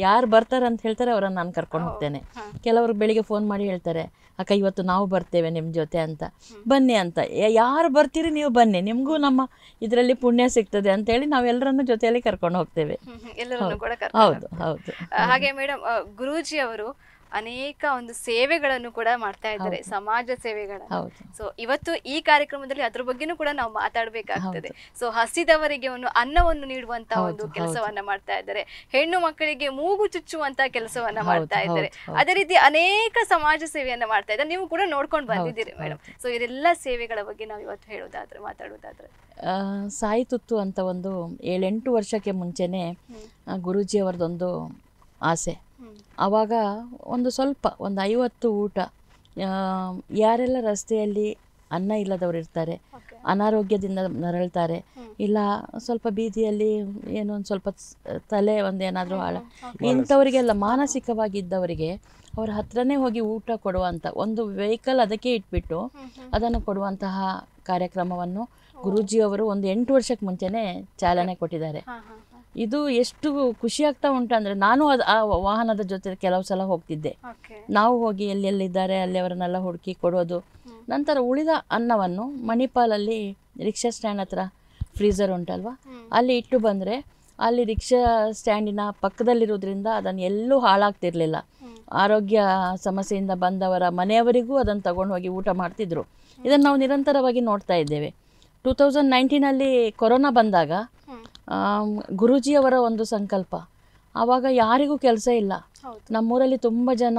ಯಾರು ಬರ್ತಾರೆ ಅಂತ ಹೇಳ್ತಾರೆ ಅವರನ್ನು ನಾನು ಕರ್ಕೊಂಡು ಹೋಗ್ತೇನೆ ಕೆಲವರು ಬೆಳಿಗ್ಗೆ ಫೋನ್ ಮಾಡಿ ಹೇಳ್ತಾರೆ ಅಕ್ಕ ಇವತ್ತು ನಾವು ಬರ್ತೇವೆ ನಿಮ್ಮ ಜೊತೆ ಅಂತ ಬನ್ನಿ ಅಂತ ಯಾರು ಬರ್ತೀರಿ ನೀವು ಬನ್ನಿ ನಿಮಗೂ ನಮ್ಮ ಇದರಲ್ಲಿ ಪುಣ್ಯ ಸಿಗ್ತದೆ ಅಂತೇಳಿ ನಾವೆಲ್ಲರನ್ನು ಜೊತೆಯಲ್ಲಿ ಕರ್ಕೊಂಡು ಹೋಗ್ತೇವೆ ಹೌದು ಹೌದು ಹಾಗೆ ಮೇಡಮ್ ಗುರೂಜಿ ಅವರು ಅನೇಕ ಒಂದು ಸೇವೆಗಳನ್ನು ಕೂಡ ಮಾಡ್ತಾ ಇದ್ದಾರೆ ಸಮಾಜ ಸೇವೆಗಳ ಸೊ ಇವತ್ತು ಈ ಕಾರ್ಯಕ್ರಮದಲ್ಲಿ ಅದ್ರ ಬಗ್ಗೆನೂ ಕೂಡ ನಾವು ಮಾತಾಡಬೇಕಾಗ್ತದೆ ಸೊ ಹಸಿದವರಿಗೆ ಒಂದು ಅನ್ನವನ್ನು ನೀಡುವಂತ ಒಂದು ಕೆಲಸವನ್ನ ಮಾಡ್ತಾ ಇದ್ದಾರೆ ಹೆಣ್ಣು ಮಕ್ಕಳಿಗೆ ಮೂಗು ಚುಚ್ಚುವಂತ ಕೆಲಸವನ್ನ ಮಾಡ್ತಾ ಇದ್ದಾರೆ ಅದೇ ರೀತಿ ಅನೇಕ ಸಮಾಜ ಸೇವೆಯನ್ನ ಮಾಡ್ತಾ ಇದ್ದಾರೆ ನೀವು ಕೂಡ ನೋಡ್ಕೊಂಡು ಬಂದಿದ್ದೀರಿ ಮೇಡಮ್ ಸೊ ಇದೆಲ್ಲ ಸೇವೆಗಳ ಬಗ್ಗೆ ನಾವು ಇವತ್ತು ಹೇಳೋದಾದ್ರೆ ಮಾತಾಡೋದಾದ್ರೆ ಸಾಯಿ ತುತ್ತು ಅಂತ ಒಂದು ಏಳೆಂಟು ವರ್ಷಕ್ಕೆ ಮುಂಚೆನೆ ಅವರದೊಂದು ಆಸೆ ಆವಾಗ ಒಂದು ಸ್ವಲ್ಪ ಒಂದು ಐವತ್ತು ಊಟ ಯಾರೆಲ್ಲ ರಸ್ತೆಯಲ್ಲಿ ಅನ್ನ ಇಲ್ಲದವರು ಇರ್ತಾರೆ ಅನಾರೋಗ್ಯದಿಂದ ನರಳ್ತಾರೆ ಇಲ್ಲ ಸ್ವಲ್ಪ ಬೀದಿಯಲ್ಲಿ ಏನೋ ಒಂದು ಸ್ವಲ್ಪ ತಲೆ ಒಂದೇನಾದರೂ ಹಾಳ ಇಂಥವರಿಗೆಲ್ಲ ಮಾನಸಿಕವಾಗಿ ಇದ್ದವರಿಗೆ ಅವ್ರ ಹತ್ರನೇ ಹೋಗಿ ಊಟ ಕೊಡುವಂಥ ಒಂದು ವೆಹಿಕಲ್ ಅದಕ್ಕೆ ಇಟ್ಬಿಟ್ಟು ಅದನ್ನು ಕೊಡುವಂತಹ ಕಾರ್ಯಕ್ರಮವನ್ನು ಗುರೂಜಿಯವರು ಒಂದು ಎಂಟು ವರ್ಷಕ್ಕೆ ಮುಂಚೆನೇ ಚಾಲನೆ ಕೊಟ್ಟಿದ್ದಾರೆ ಇದು ಎಷ್ಟು ಖುಷಿ ಆಗ್ತಾ ಅಂದರೆ ನಾನು ಅದು ಆ ವಾಹನದ ಜೊತೆ ಕೆಲವು ಸಲ ಹೋಗ್ತಿದ್ದೆ ನಾವು ಹೋಗಿ ಎಲ್ಲೆಲ್ಲಿದ್ದಾರೆ ಅಲ್ಲಿ ಅವರನ್ನೆಲ್ಲ ಹುಡುಕಿ ಕೊಡೋದು ನಂತರ ಉಳಿದ ಅನ್ನವನ್ನು ಮಣಿಪಾಲಲ್ಲಿ ರಿಕ್ಷಾ ಸ್ಟ್ಯಾಂಡ್ ಹತ್ರ ಫ್ರೀಸರ್ ಉಂಟಲ್ವಾ ಅಲ್ಲಿ ಇಟ್ಟು ಬಂದರೆ ಅಲ್ಲಿ ರಿಕ್ಷಾ ಸ್ಟ್ಯಾಂಡಿನ ಪಕ್ಕದಲ್ಲಿರೋದ್ರಿಂದ ಅದನ್ನು ಎಲ್ಲೂ ಹಾಳಾಗ್ತಿರಲಿಲ್ಲ ಆರೋಗ್ಯ ಸಮಸ್ಯೆಯಿಂದ ಬಂದವರ ಮನೆಯವರಿಗೂ ಅದನ್ನು ತಗೊಂಡು ಹೋಗಿ ಊಟ ಮಾಡ್ತಿದ್ರು ಇದನ್ನು ನಾವು ನಿರಂತರವಾಗಿ ನೋಡ್ತಾ ಇದ್ದೇವೆ ಟೂ ತೌಸಂಡ್ ನೈನ್ಟೀನಲ್ಲಿ ಕೊರೋನಾ ಬಂದಾಗ ಗುರೂಜಿಯವರ ಒಂದು ಸಂಕಲ್ಪ ಆವಾಗ ಯಾರಿಗೂ ಕೆಲಸ ಇಲ್ಲ ನಮ್ಮೂರಲ್ಲಿ ತುಂಬ ಜನ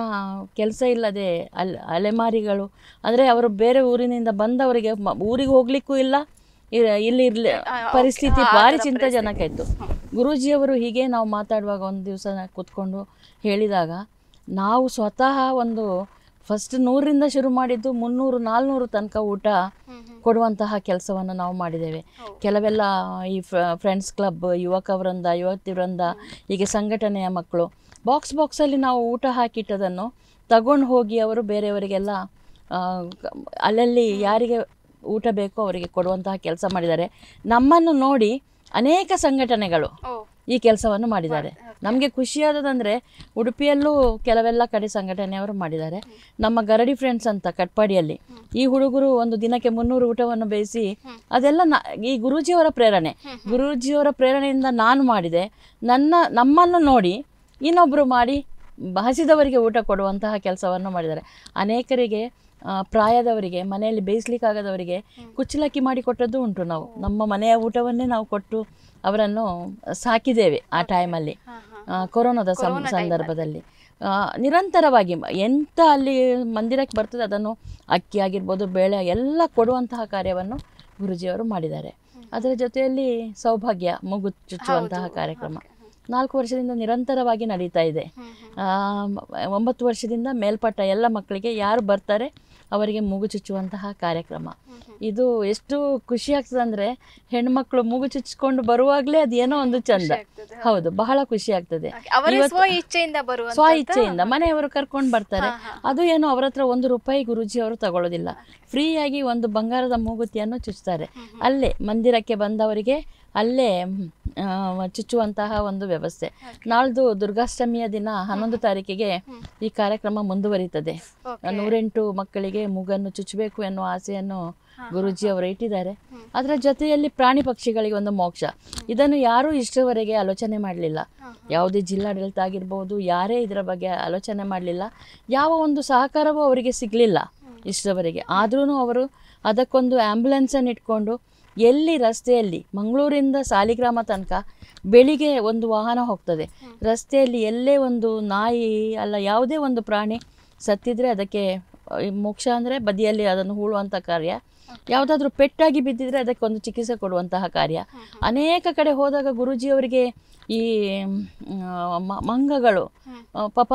ಕೆಲಸ ಇಲ್ಲದೆ ಅಲ್ ಅಲೆಮಾರಿಗಳು ಅಂದರೆ ಅವರು ಬೇರೆ ಊರಿನಿಂದ ಬಂದವರಿಗೆ ಊರಿಗೆ ಹೋಗ್ಲಿಕ್ಕೂ ಇಲ್ಲ ಇಲ್ಲಿ ಇರಲಿ ಪರಿಸ್ಥಿತಿ ಭಾರಿ ಚಿಂತಾಜನಕ ಇತ್ತು ಗುರುಜಿಯವರು ಹೀಗೆ ನಾವು ಮಾತಾಡುವಾಗ ಒಂದು ದಿವಸ ಕೂತ್ಕೊಂಡು ಹೇಳಿದಾಗ ನಾವು ಸ್ವತಃ ಒಂದು ಫಸ್ಟ್ ನೂರರಿಂದ ಶುರು ಮಾಡಿದ್ದು ಮುನ್ನೂರು ನಾಲ್ನೂರು ತನಕ ಊಟ ಕೊಡುವಂತಹ ಕೆಲಸವನ್ನು ನಾವು ಮಾಡಿದ್ದೇವೆ ಕೆಲವೆಲ್ಲ ಈ ಫ್ರೆಂಡ್ಸ್ ಕ್ಲಬ್ ಯುವಕ ವೃಂದ ಯುವತಿ ವೃಂದ ಹೀಗೆ ಸಂಘಟನೆಯ ಮಕ್ಕಳು ಬಾಕ್ಸ್ ಬಾಕ್ಸಲ್ಲಿ ನಾವು ಊಟ ಹಾಕಿಟ್ಟದನ್ನು ತಗೊಂಡು ಹೋಗಿ ಅವರು ಬೇರೆಯವರಿಗೆಲ್ಲ ಅಲ್ಲಲ್ಲಿ ಯಾರಿಗೆ ಊಟ ಬೇಕೋ ಅವರಿಗೆ ಕೊಡುವಂತಹ ಕೆಲಸ ಮಾಡಿದ್ದಾರೆ ನಮ್ಮನ್ನು ನೋಡಿ ಅನೇಕ ಸಂಘಟನೆಗಳು ಈ ಕೆಲಸವನ್ನು ಮಾಡಿದ್ದಾರೆ ನಮಗೆ ಖುಷಿಯಾದದಂದರೆ ಉಡುಪಿಯಲ್ಲೂ ಕೆಲವೆಲ್ಲ ಕಡೆ ಸಂಘಟನೆಯವರು ಮಾಡಿದ್ದಾರೆ ನಮ್ಮ ಗರಡಿ ಫ್ರೆಂಡ್ಸ್ ಅಂತ ಕಟ್ಪಾಡಿಯಲ್ಲಿ ಈ ಹುಡುಗರು ಒಂದು ದಿನಕ್ಕೆ ಮುನ್ನೂರು ಊಟವನ್ನು ಬೇಯಿಸಿ ಅದೆಲ್ಲ ಈ ಗುರೂಜಿಯವರ ಪ್ರೇರಣೆ ಗುರೂಜಿಯವರ ಪ್ರೇರಣೆಯಿಂದ ನಾನು ಮಾಡಿದೆ ನನ್ನ ನಮ್ಮನ್ನು ನೋಡಿ ಇನ್ನೊಬ್ಬರು ಮಾಡಿ ಬಹಸಿದವರಿಗೆ ಊಟ ಕೊಡುವಂತಹ ಕೆಲಸವನ್ನು ಮಾಡಿದ್ದಾರೆ ಅನೇಕರಿಗೆ ಪ್ರಾಯದವರಿಗೆ ಮನೆಯಲ್ಲಿ ಬೇಯಿಸ್ಲಿಕ್ಕಾಗದವರಿಗೆ ಕುಚ್ಚಲಕ್ಕಿ ಮಾಡಿ ಕೊಟ್ಟದ್ದು ಉಂಟು ನಾವು ನಮ್ಮ ಮನೆಯ ಊಟವನ್ನೇ ನಾವು ಕೊಟ್ಟು ಅವರನ್ನು ಸಾಕಿದ್ದೇವೆ ಆ ಟೈಮಲ್ಲಿ ಕೊರೋನಾದ ಸಂದರ್ಭದಲ್ಲಿ ನಿರಂತರವಾಗಿ ಎಂಥ ಅಲ್ಲಿ ಮಂದಿರಕ್ಕೆ ಬರ್ತದೆ ಅದನ್ನು ಅಕ್ಕಿ ಆಗಿರ್ಬೋದು ಬೇಳೆ ಎಲ್ಲ ಕೊಡುವಂತಹ ಕಾರ್ಯವನ್ನು ಗುರುಜಿಯವರು ಮಾಡಿದ್ದಾರೆ ಅದರ ಜೊತೆಯಲ್ಲಿ ಸೌಭಾಗ್ಯ ಮಗು ಚುಚ್ಚುವಂತಹ ಕಾರ್ಯಕ್ರಮ ನಾಲ್ಕು ವರ್ಷದಿಂದ ನಿರಂತರವಾಗಿ ನಡೀತಾ ಇದೆ ಒಂಬತ್ತು ವರ್ಷದಿಂದ ಮೇಲ್ಪಟ್ಟ ಎಲ್ಲ ಮಕ್ಕಳಿಗೆ ಯಾರು ಬರ್ತಾರೆ ಅವರಿಗೆ ಮೂಗು ಚುಚ್ಚುವಂತಹ ಕಾರ್ಯಕ್ರಮ ಇದು ಎಷ್ಟು ಖುಷಿ ಆಗ್ತದೆ ಅಂದ್ರೆ ಹೆಣ್ಮಕ್ಳು ಮೂಗು ಚುಚ್ಚಿಕೊಂಡು ಬರುವಾಗಲೇ ಅದೇನೋ ಒಂದು ಚಂದ ಹೌದು ಬಹಳ ಖುಷಿ ಆಗ್ತದೆ ಸ್ವ ಇಚ್ಛೆಯಿಂದ ಮನೆಯವರು ಕರ್ಕೊಂಡು ಬರ್ತಾರೆ ಅದು ಏನೋ ಅವರ ಹತ್ರ ಒಂದು ರೂಪಾಯಿ ಗುರುಜಿ ಅವರು ತಗೊಳ್ಳೋದಿಲ್ಲ ಫ್ರೀಯಾಗಿ ಒಂದು ಬಂಗಾರದ ಮೂಗುತಿಯನ್ನು ಚುಚ್ತಾರೆ ಅಲ್ಲೇ ಮಂದಿರಕ್ಕೆ ಬಂದವರಿಗೆ ಅಲ್ಲೇ ಚುಚ್ಚುವಂತಹ ಒಂದು ವ್ಯವಸ್ಥೆ ನಾಳ್ದು ದುರ್ಗಾಷ್ಟಮಿಯ ದಿನ ಹನ್ನೊಂದು ತಾರೀಕಿಗೆ ಈ ಕಾರ್ಯಕ್ರಮ ಮುಂದುವರಿತದೆ ನೂರೆಂಟು ಮಕ್ಕಳಿಗೆ ಮೂಗನ್ನು ಚುಚ್ಚಬೇಕು ಎನ್ನುವ ಆಸೆಯನ್ನು ಗುರುಜಿ ಅವರು ಇಟ್ಟಿದ್ದಾರೆ ಅದರ ಜೊತೆಯಲ್ಲಿ ಪ್ರಾಣಿ ಪಕ್ಷಿಗಳಿಗೆ ಒಂದು ಮೋಕ್ಷ ಇದನ್ನು ಯಾರೂ ಇಷ್ಟರವರೆಗೆ ಆಲೋಚನೆ ಮಾಡಲಿಲ್ಲ ಯಾವುದೇ ಜಿಲ್ಲಾಡಳಿತ ಆಗಿರ್ಬೋದು ಯಾರೇ ಇದರ ಬಗ್ಗೆ ಆಲೋಚನೆ ಮಾಡಲಿಲ್ಲ ಯಾವ ಒಂದು ಸಹಕಾರವೂ ಅವರಿಗೆ ಸಿಗಲಿಲ್ಲ ಇಷ್ಟರವರೆಗೆ ಆದ್ರೂ ಅವರು ಅದಕ್ಕೊಂದು ಆ್ಯಂಬುಲೆನ್ಸನ್ನು ಇಟ್ಕೊಂಡು ಎಲ್ಲಿ ರಸ್ತೆಯಲ್ಲಿ ಮಂಗಳೂರಿಂದ ಸಾಲಿಗ್ರಾಮ ತನಕ ಬೆಳಿಗ್ಗೆ ಒಂದು ವಾಹನ ಹೋಗ್ತದೆ ರಸ್ತೆಯಲ್ಲಿ ಎಲ್ಲೇ ಒಂದು ನಾಯಿ ಅಲ್ಲ ಯಾವುದೇ ಒಂದು ಪ್ರಾಣಿ ಸತ್ತಿದ್ರೆ ಅದಕ್ಕೆ ಮೋಕ್ಷ ಅಂದರೆ ಬದಿಯಲ್ಲಿ ಅದನ್ನು ಹೂಳುವಂಥ ಕಾರ್ಯ ಯಾವುದಾದ್ರೂ ಪೆಟ್ಟಾಗಿ ಬಿದ್ದಿದ್ರೆ ಅದಕ್ಕೆ ಒಂದು ಚಿಕಿತ್ಸೆ ಕೊಡುವಂತಹ ಕಾರ್ಯ ಅನೇಕ ಕಡೆ ಹೋದಾಗ ಗುರುಜಿಯವರಿಗೆ ಈ ಮಂಗಗಳು ಪಾಪ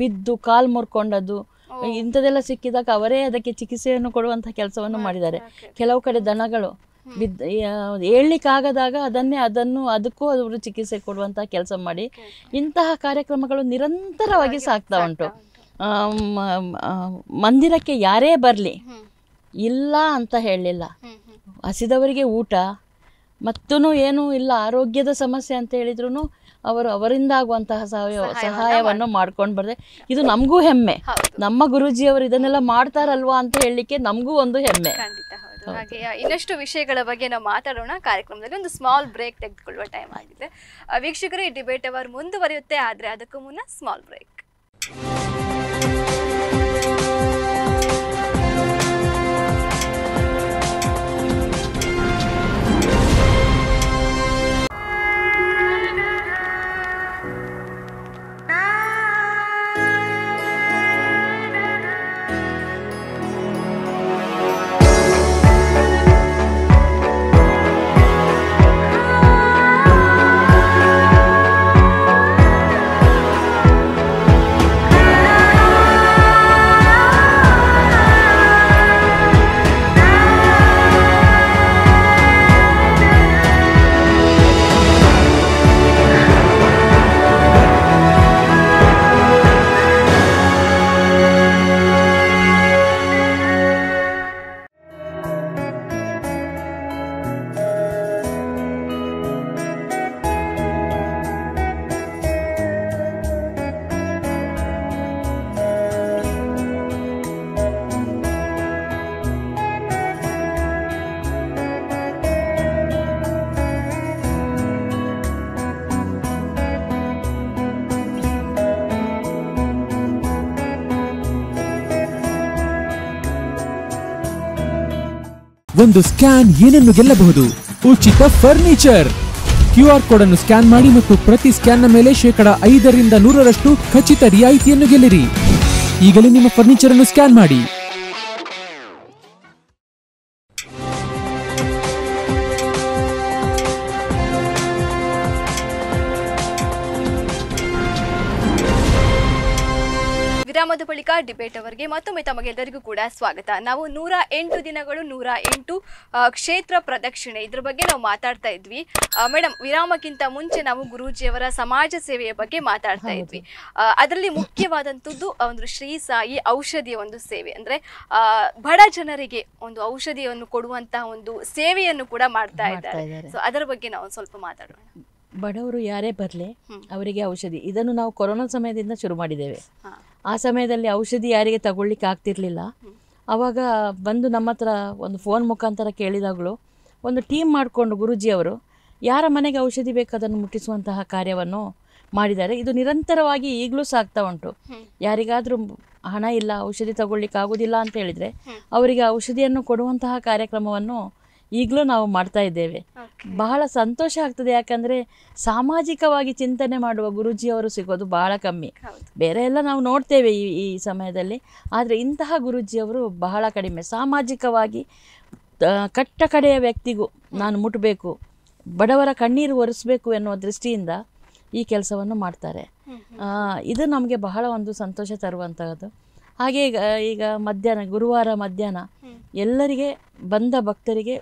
ಬಿದ್ದು ಕಾಲು ಮುರ್ಕೊಂಡದ್ದು ಇಂಥದೆಲ್ಲ ಸಿಕ್ಕಿದಾಗ ಅವರೇ ಅದಕ್ಕೆ ಚಿಕಿತ್ಸೆಯನ್ನು ಕೊಡುವಂಥ ಕೆಲಸವನ್ನು ಮಾಡಿದ್ದಾರೆ ಕೆಲವು ಕಡೆ ದನಗಳು ಬಿದ್ದ ಹೇಳಲಿಕ್ಕಾಗದಾಗ ಅದನ್ನೇ ಅದನ್ನು ಅದಕ್ಕೂ ಅವರು ಚಿಕಿತ್ಸೆ ಕೊಡುವಂತಹ ಕೆಲಸ ಮಾಡಿ ಇಂತಹ ಕಾರ್ಯಕ್ರಮಗಳು ನಿರಂತರವಾಗಿ ಸಾಕ್ತಾ ಉಂಟು ಮಂದಿರಕ್ಕೆ ಯಾರೇ ಬರಲಿ ಇಲ್ಲ ಅಂತ ಹೇಳಲಿಲ್ಲ ಹಸಿದವರಿಗೆ ಊಟ ಮತ್ತೂ ಏನೂ ಇಲ್ಲ ಆರೋಗ್ಯದ ಸಮಸ್ಯೆ ಅಂತ ಹೇಳಿದ್ರು ಅವರು ಅವರಿಂದ ಆಗುವಂತಹ ಸಹಾಯ ಸಹಾಯವನ್ನು ಮಾಡ್ಕೊಂಡು ಬರದೆ ಇದು ನಮಗೂ ಹೆಮ್ಮೆ ನಮ್ಮ ಗುರುಜಿಯವರು ಇದನ್ನೆಲ್ಲ ಮಾಡ್ತಾರಲ್ವಾ ಅಂತ ಹೇಳಲಿಕ್ಕೆ ನಮಗೂ ಒಂದು ಹೆಮ್ಮೆ ಹಾಗೆ ಇನ್ನಷ್ಟು ವಿಷಯಗಳ ಬಗ್ಗೆ ನಾವು ಮಾತಾಡೋಣ ಕಾರ್ಯಕ್ರಮದಲ್ಲಿ ಒಂದು ಸ್ಮಾಲ್ ಬ್ರೇಕ್ ತೆಗೆದುಕೊಳ್ಳುವ ಟೈಮ್ ಆಗಿದೆ ವೀಕ್ಷಕರು ಈ ಡಿಬೇಟ್ ಅವರ್ ಮುಂದುವರಿಯುತ್ತೆ ಆದರೆ ಅದಕ್ಕೂ ಮುನ್ನ ಸ್ಮಾಲ್ ಬ್ರೇಕ್ ಒಂದು ಸ್ಕ್ಯಾನ್ ಏನನ್ನು ಗೆಲ್ಲಬಹುದು ಉಚಿತ ಫರ್ನಿಚರ್ ಕ್ಯೂ ಆರ್ ಕೋಡ್ ಅನ್ನು ಸ್ಕ್ಯಾನ್ ಮಾಡಿ ಮತ್ತು ಪ್ರತಿ ಸ್ಕ್ಯಾನ್ನ ಮೇಲೆ ಶೇಕಡ ಐದರಿಂದ ನೂರರಷ್ಟು ಖಚಿತ ರಿಯಾಯಿತಿಯನ್ನು ಗೆಲ್ಲಿರಿ ಈಗಲೇ ನಿಮ್ಮ ಫರ್ನಿಚರ್ ಅನ್ನು ಸ್ಕ್ಯಾನ್ ಮಾಡಿ ಡಿಬೇಟ್ ಅವರಿಗೆ ಮತ್ತೊಮ್ಮೆ ಎಲ್ಲರಿಗೂ ಕೂಡ ಸ್ವಾಗತ ನಾವು ನೂರ ಎಂಟು ದಿನಗಳು ನೂರ ಎಂಟು ಕ್ಷೇತ್ರ ಪ್ರದಕ್ಷಿಣೆ ಇದ್ರ ಬಗ್ಗೆ ನಾವು ಮಾತಾಡ್ತಾ ಇದ್ವಿ ಮೇಡಮ್ ವಿರಾಮಕ್ಕಿಂತ ಮುಂಚೆ ನಾವು ಗುರೂಜಿಯವರ ಸಮಾಜ ಸೇವೆಯ ಬಗ್ಗೆ ಮಾತಾಡ್ತಾ ಇದ್ವಿ ಅದರಲ್ಲಿ ಮುಖ್ಯವಾದಂಥದ್ದು ಒಂದು ಶ್ರೀ ಸಾಯಿ ಔಷಧಿಯ ಒಂದು ಸೇವೆ ಅಂದ್ರೆ ಬಡ ಜನರಿಗೆ ಒಂದು ಔಷಧಿಯನ್ನು ಕೊಡುವಂತಹ ಒಂದು ಸೇವೆಯನ್ನು ಕೂಡ ಮಾಡ್ತಾ ಇದ್ದಾರೆ ಸೊ ಅದರ ಬಗ್ಗೆ ನಾವು ಸ್ವಲ್ಪ ಮಾತಾಡೋಣ ಬಡವರು ಯಾರೇ ಬರಲಿ ಅವರಿಗೆ ಔಷಧಿ ಇದನ್ನು ನಾವು ಕೊರೋನಾ ಸಮಯದಿಂದ ಶುರು ಮಾಡಿದ್ದೇವೆ ಆ ಸಮಯದಲ್ಲಿ ಔಷಧಿ ಯಾರಿಗೆ ತಗೊಳ್ಲಿಕ್ಕೆ ಆಗ್ತಿರಲಿಲ್ಲ ಆವಾಗ ಬಂದು ನಮ್ಮ ಹತ್ರ ಒಂದು ಫೋನ್ ಮುಖಾಂತರ ಕೇಳಿದಾಗಲೂ ಒಂದು ಟೀಮ್ ಮಾಡಿಕೊಂಡು ಗುರುಜಿಯವರು ಯಾರ ಮನೆಗೆ ಔಷಧಿ ಬೇಕು ಅದನ್ನು ಮುಟ್ಟಿಸುವಂತಹ ಕಾರ್ಯವನ್ನು ಮಾಡಿದ್ದಾರೆ ಇದು ನಿರಂತರವಾಗಿ ಈಗಲೂ ಸಾಗ್ತಾ ಉಂಟು ಯಾರಿಗಾದರೂ ಹಣ ಇಲ್ಲ ಔಷಧಿ ತಗೊಳ್ಳಿಕ್ಕೆ ಆಗೋದಿಲ್ಲ ಅಂತ ಹೇಳಿದರೆ ಅವರಿಗೆ ಔಷಧಿಯನ್ನು ಕೊಡುವಂತಹ ಕಾರ್ಯಕ್ರಮವನ್ನು ಈಗಲೂ ನಾವು ಮಾಡ್ತಾ ಇದ್ದೇವೆ ಬಹಳ ಸಂತೋಷ ಆಗ್ತದೆ ಯಾಕಂದರೆ ಸಾಮಾಜಿಕವಾಗಿ ಚಿಂತನೆ ಮಾಡುವ ಗುರುಜಿಯವರು ಸಿಗೋದು ಬಹಳ ಕಮ್ಮಿ ಬೇರೆ ಎಲ್ಲ ನಾವು ನೋಡ್ತೇವೆ ಈ ಈ ಸಮಯದಲ್ಲಿ ಆದರೆ ಇಂತಹ ಗುರುಜಿಯವರು ಬಹಳ ಕಡಿಮೆ ಸಾಮಾಜಿಕವಾಗಿ ಕಟ್ಟ ಕಡೆಯ ವ್ಯಕ್ತಿಗೂ ನಾನು ಮುಟ್ಟಬೇಕು ಬಡವರ ಕಣ್ಣೀರು ಒರೆಸಬೇಕು ಎನ್ನುವ ದೃಷ್ಟಿಯಿಂದ ಈ ಕೆಲಸವನ್ನು ಮಾಡ್ತಾರೆ ಇದು ನಮಗೆ ಬಹಳ ಒಂದು ಸಂತೋಷ ತರುವಂತಹದ್ದು ಹಾಗೆ ಈಗ ಈಗ ಮಧ್ಯಾಹ್ನ ಗುರುವಾರ ಮಧ್ಯಾಹ್ನ ಎಲ್ಲರಿಗೆ ಬಂದ ಭಕ್ತರಿಗೆ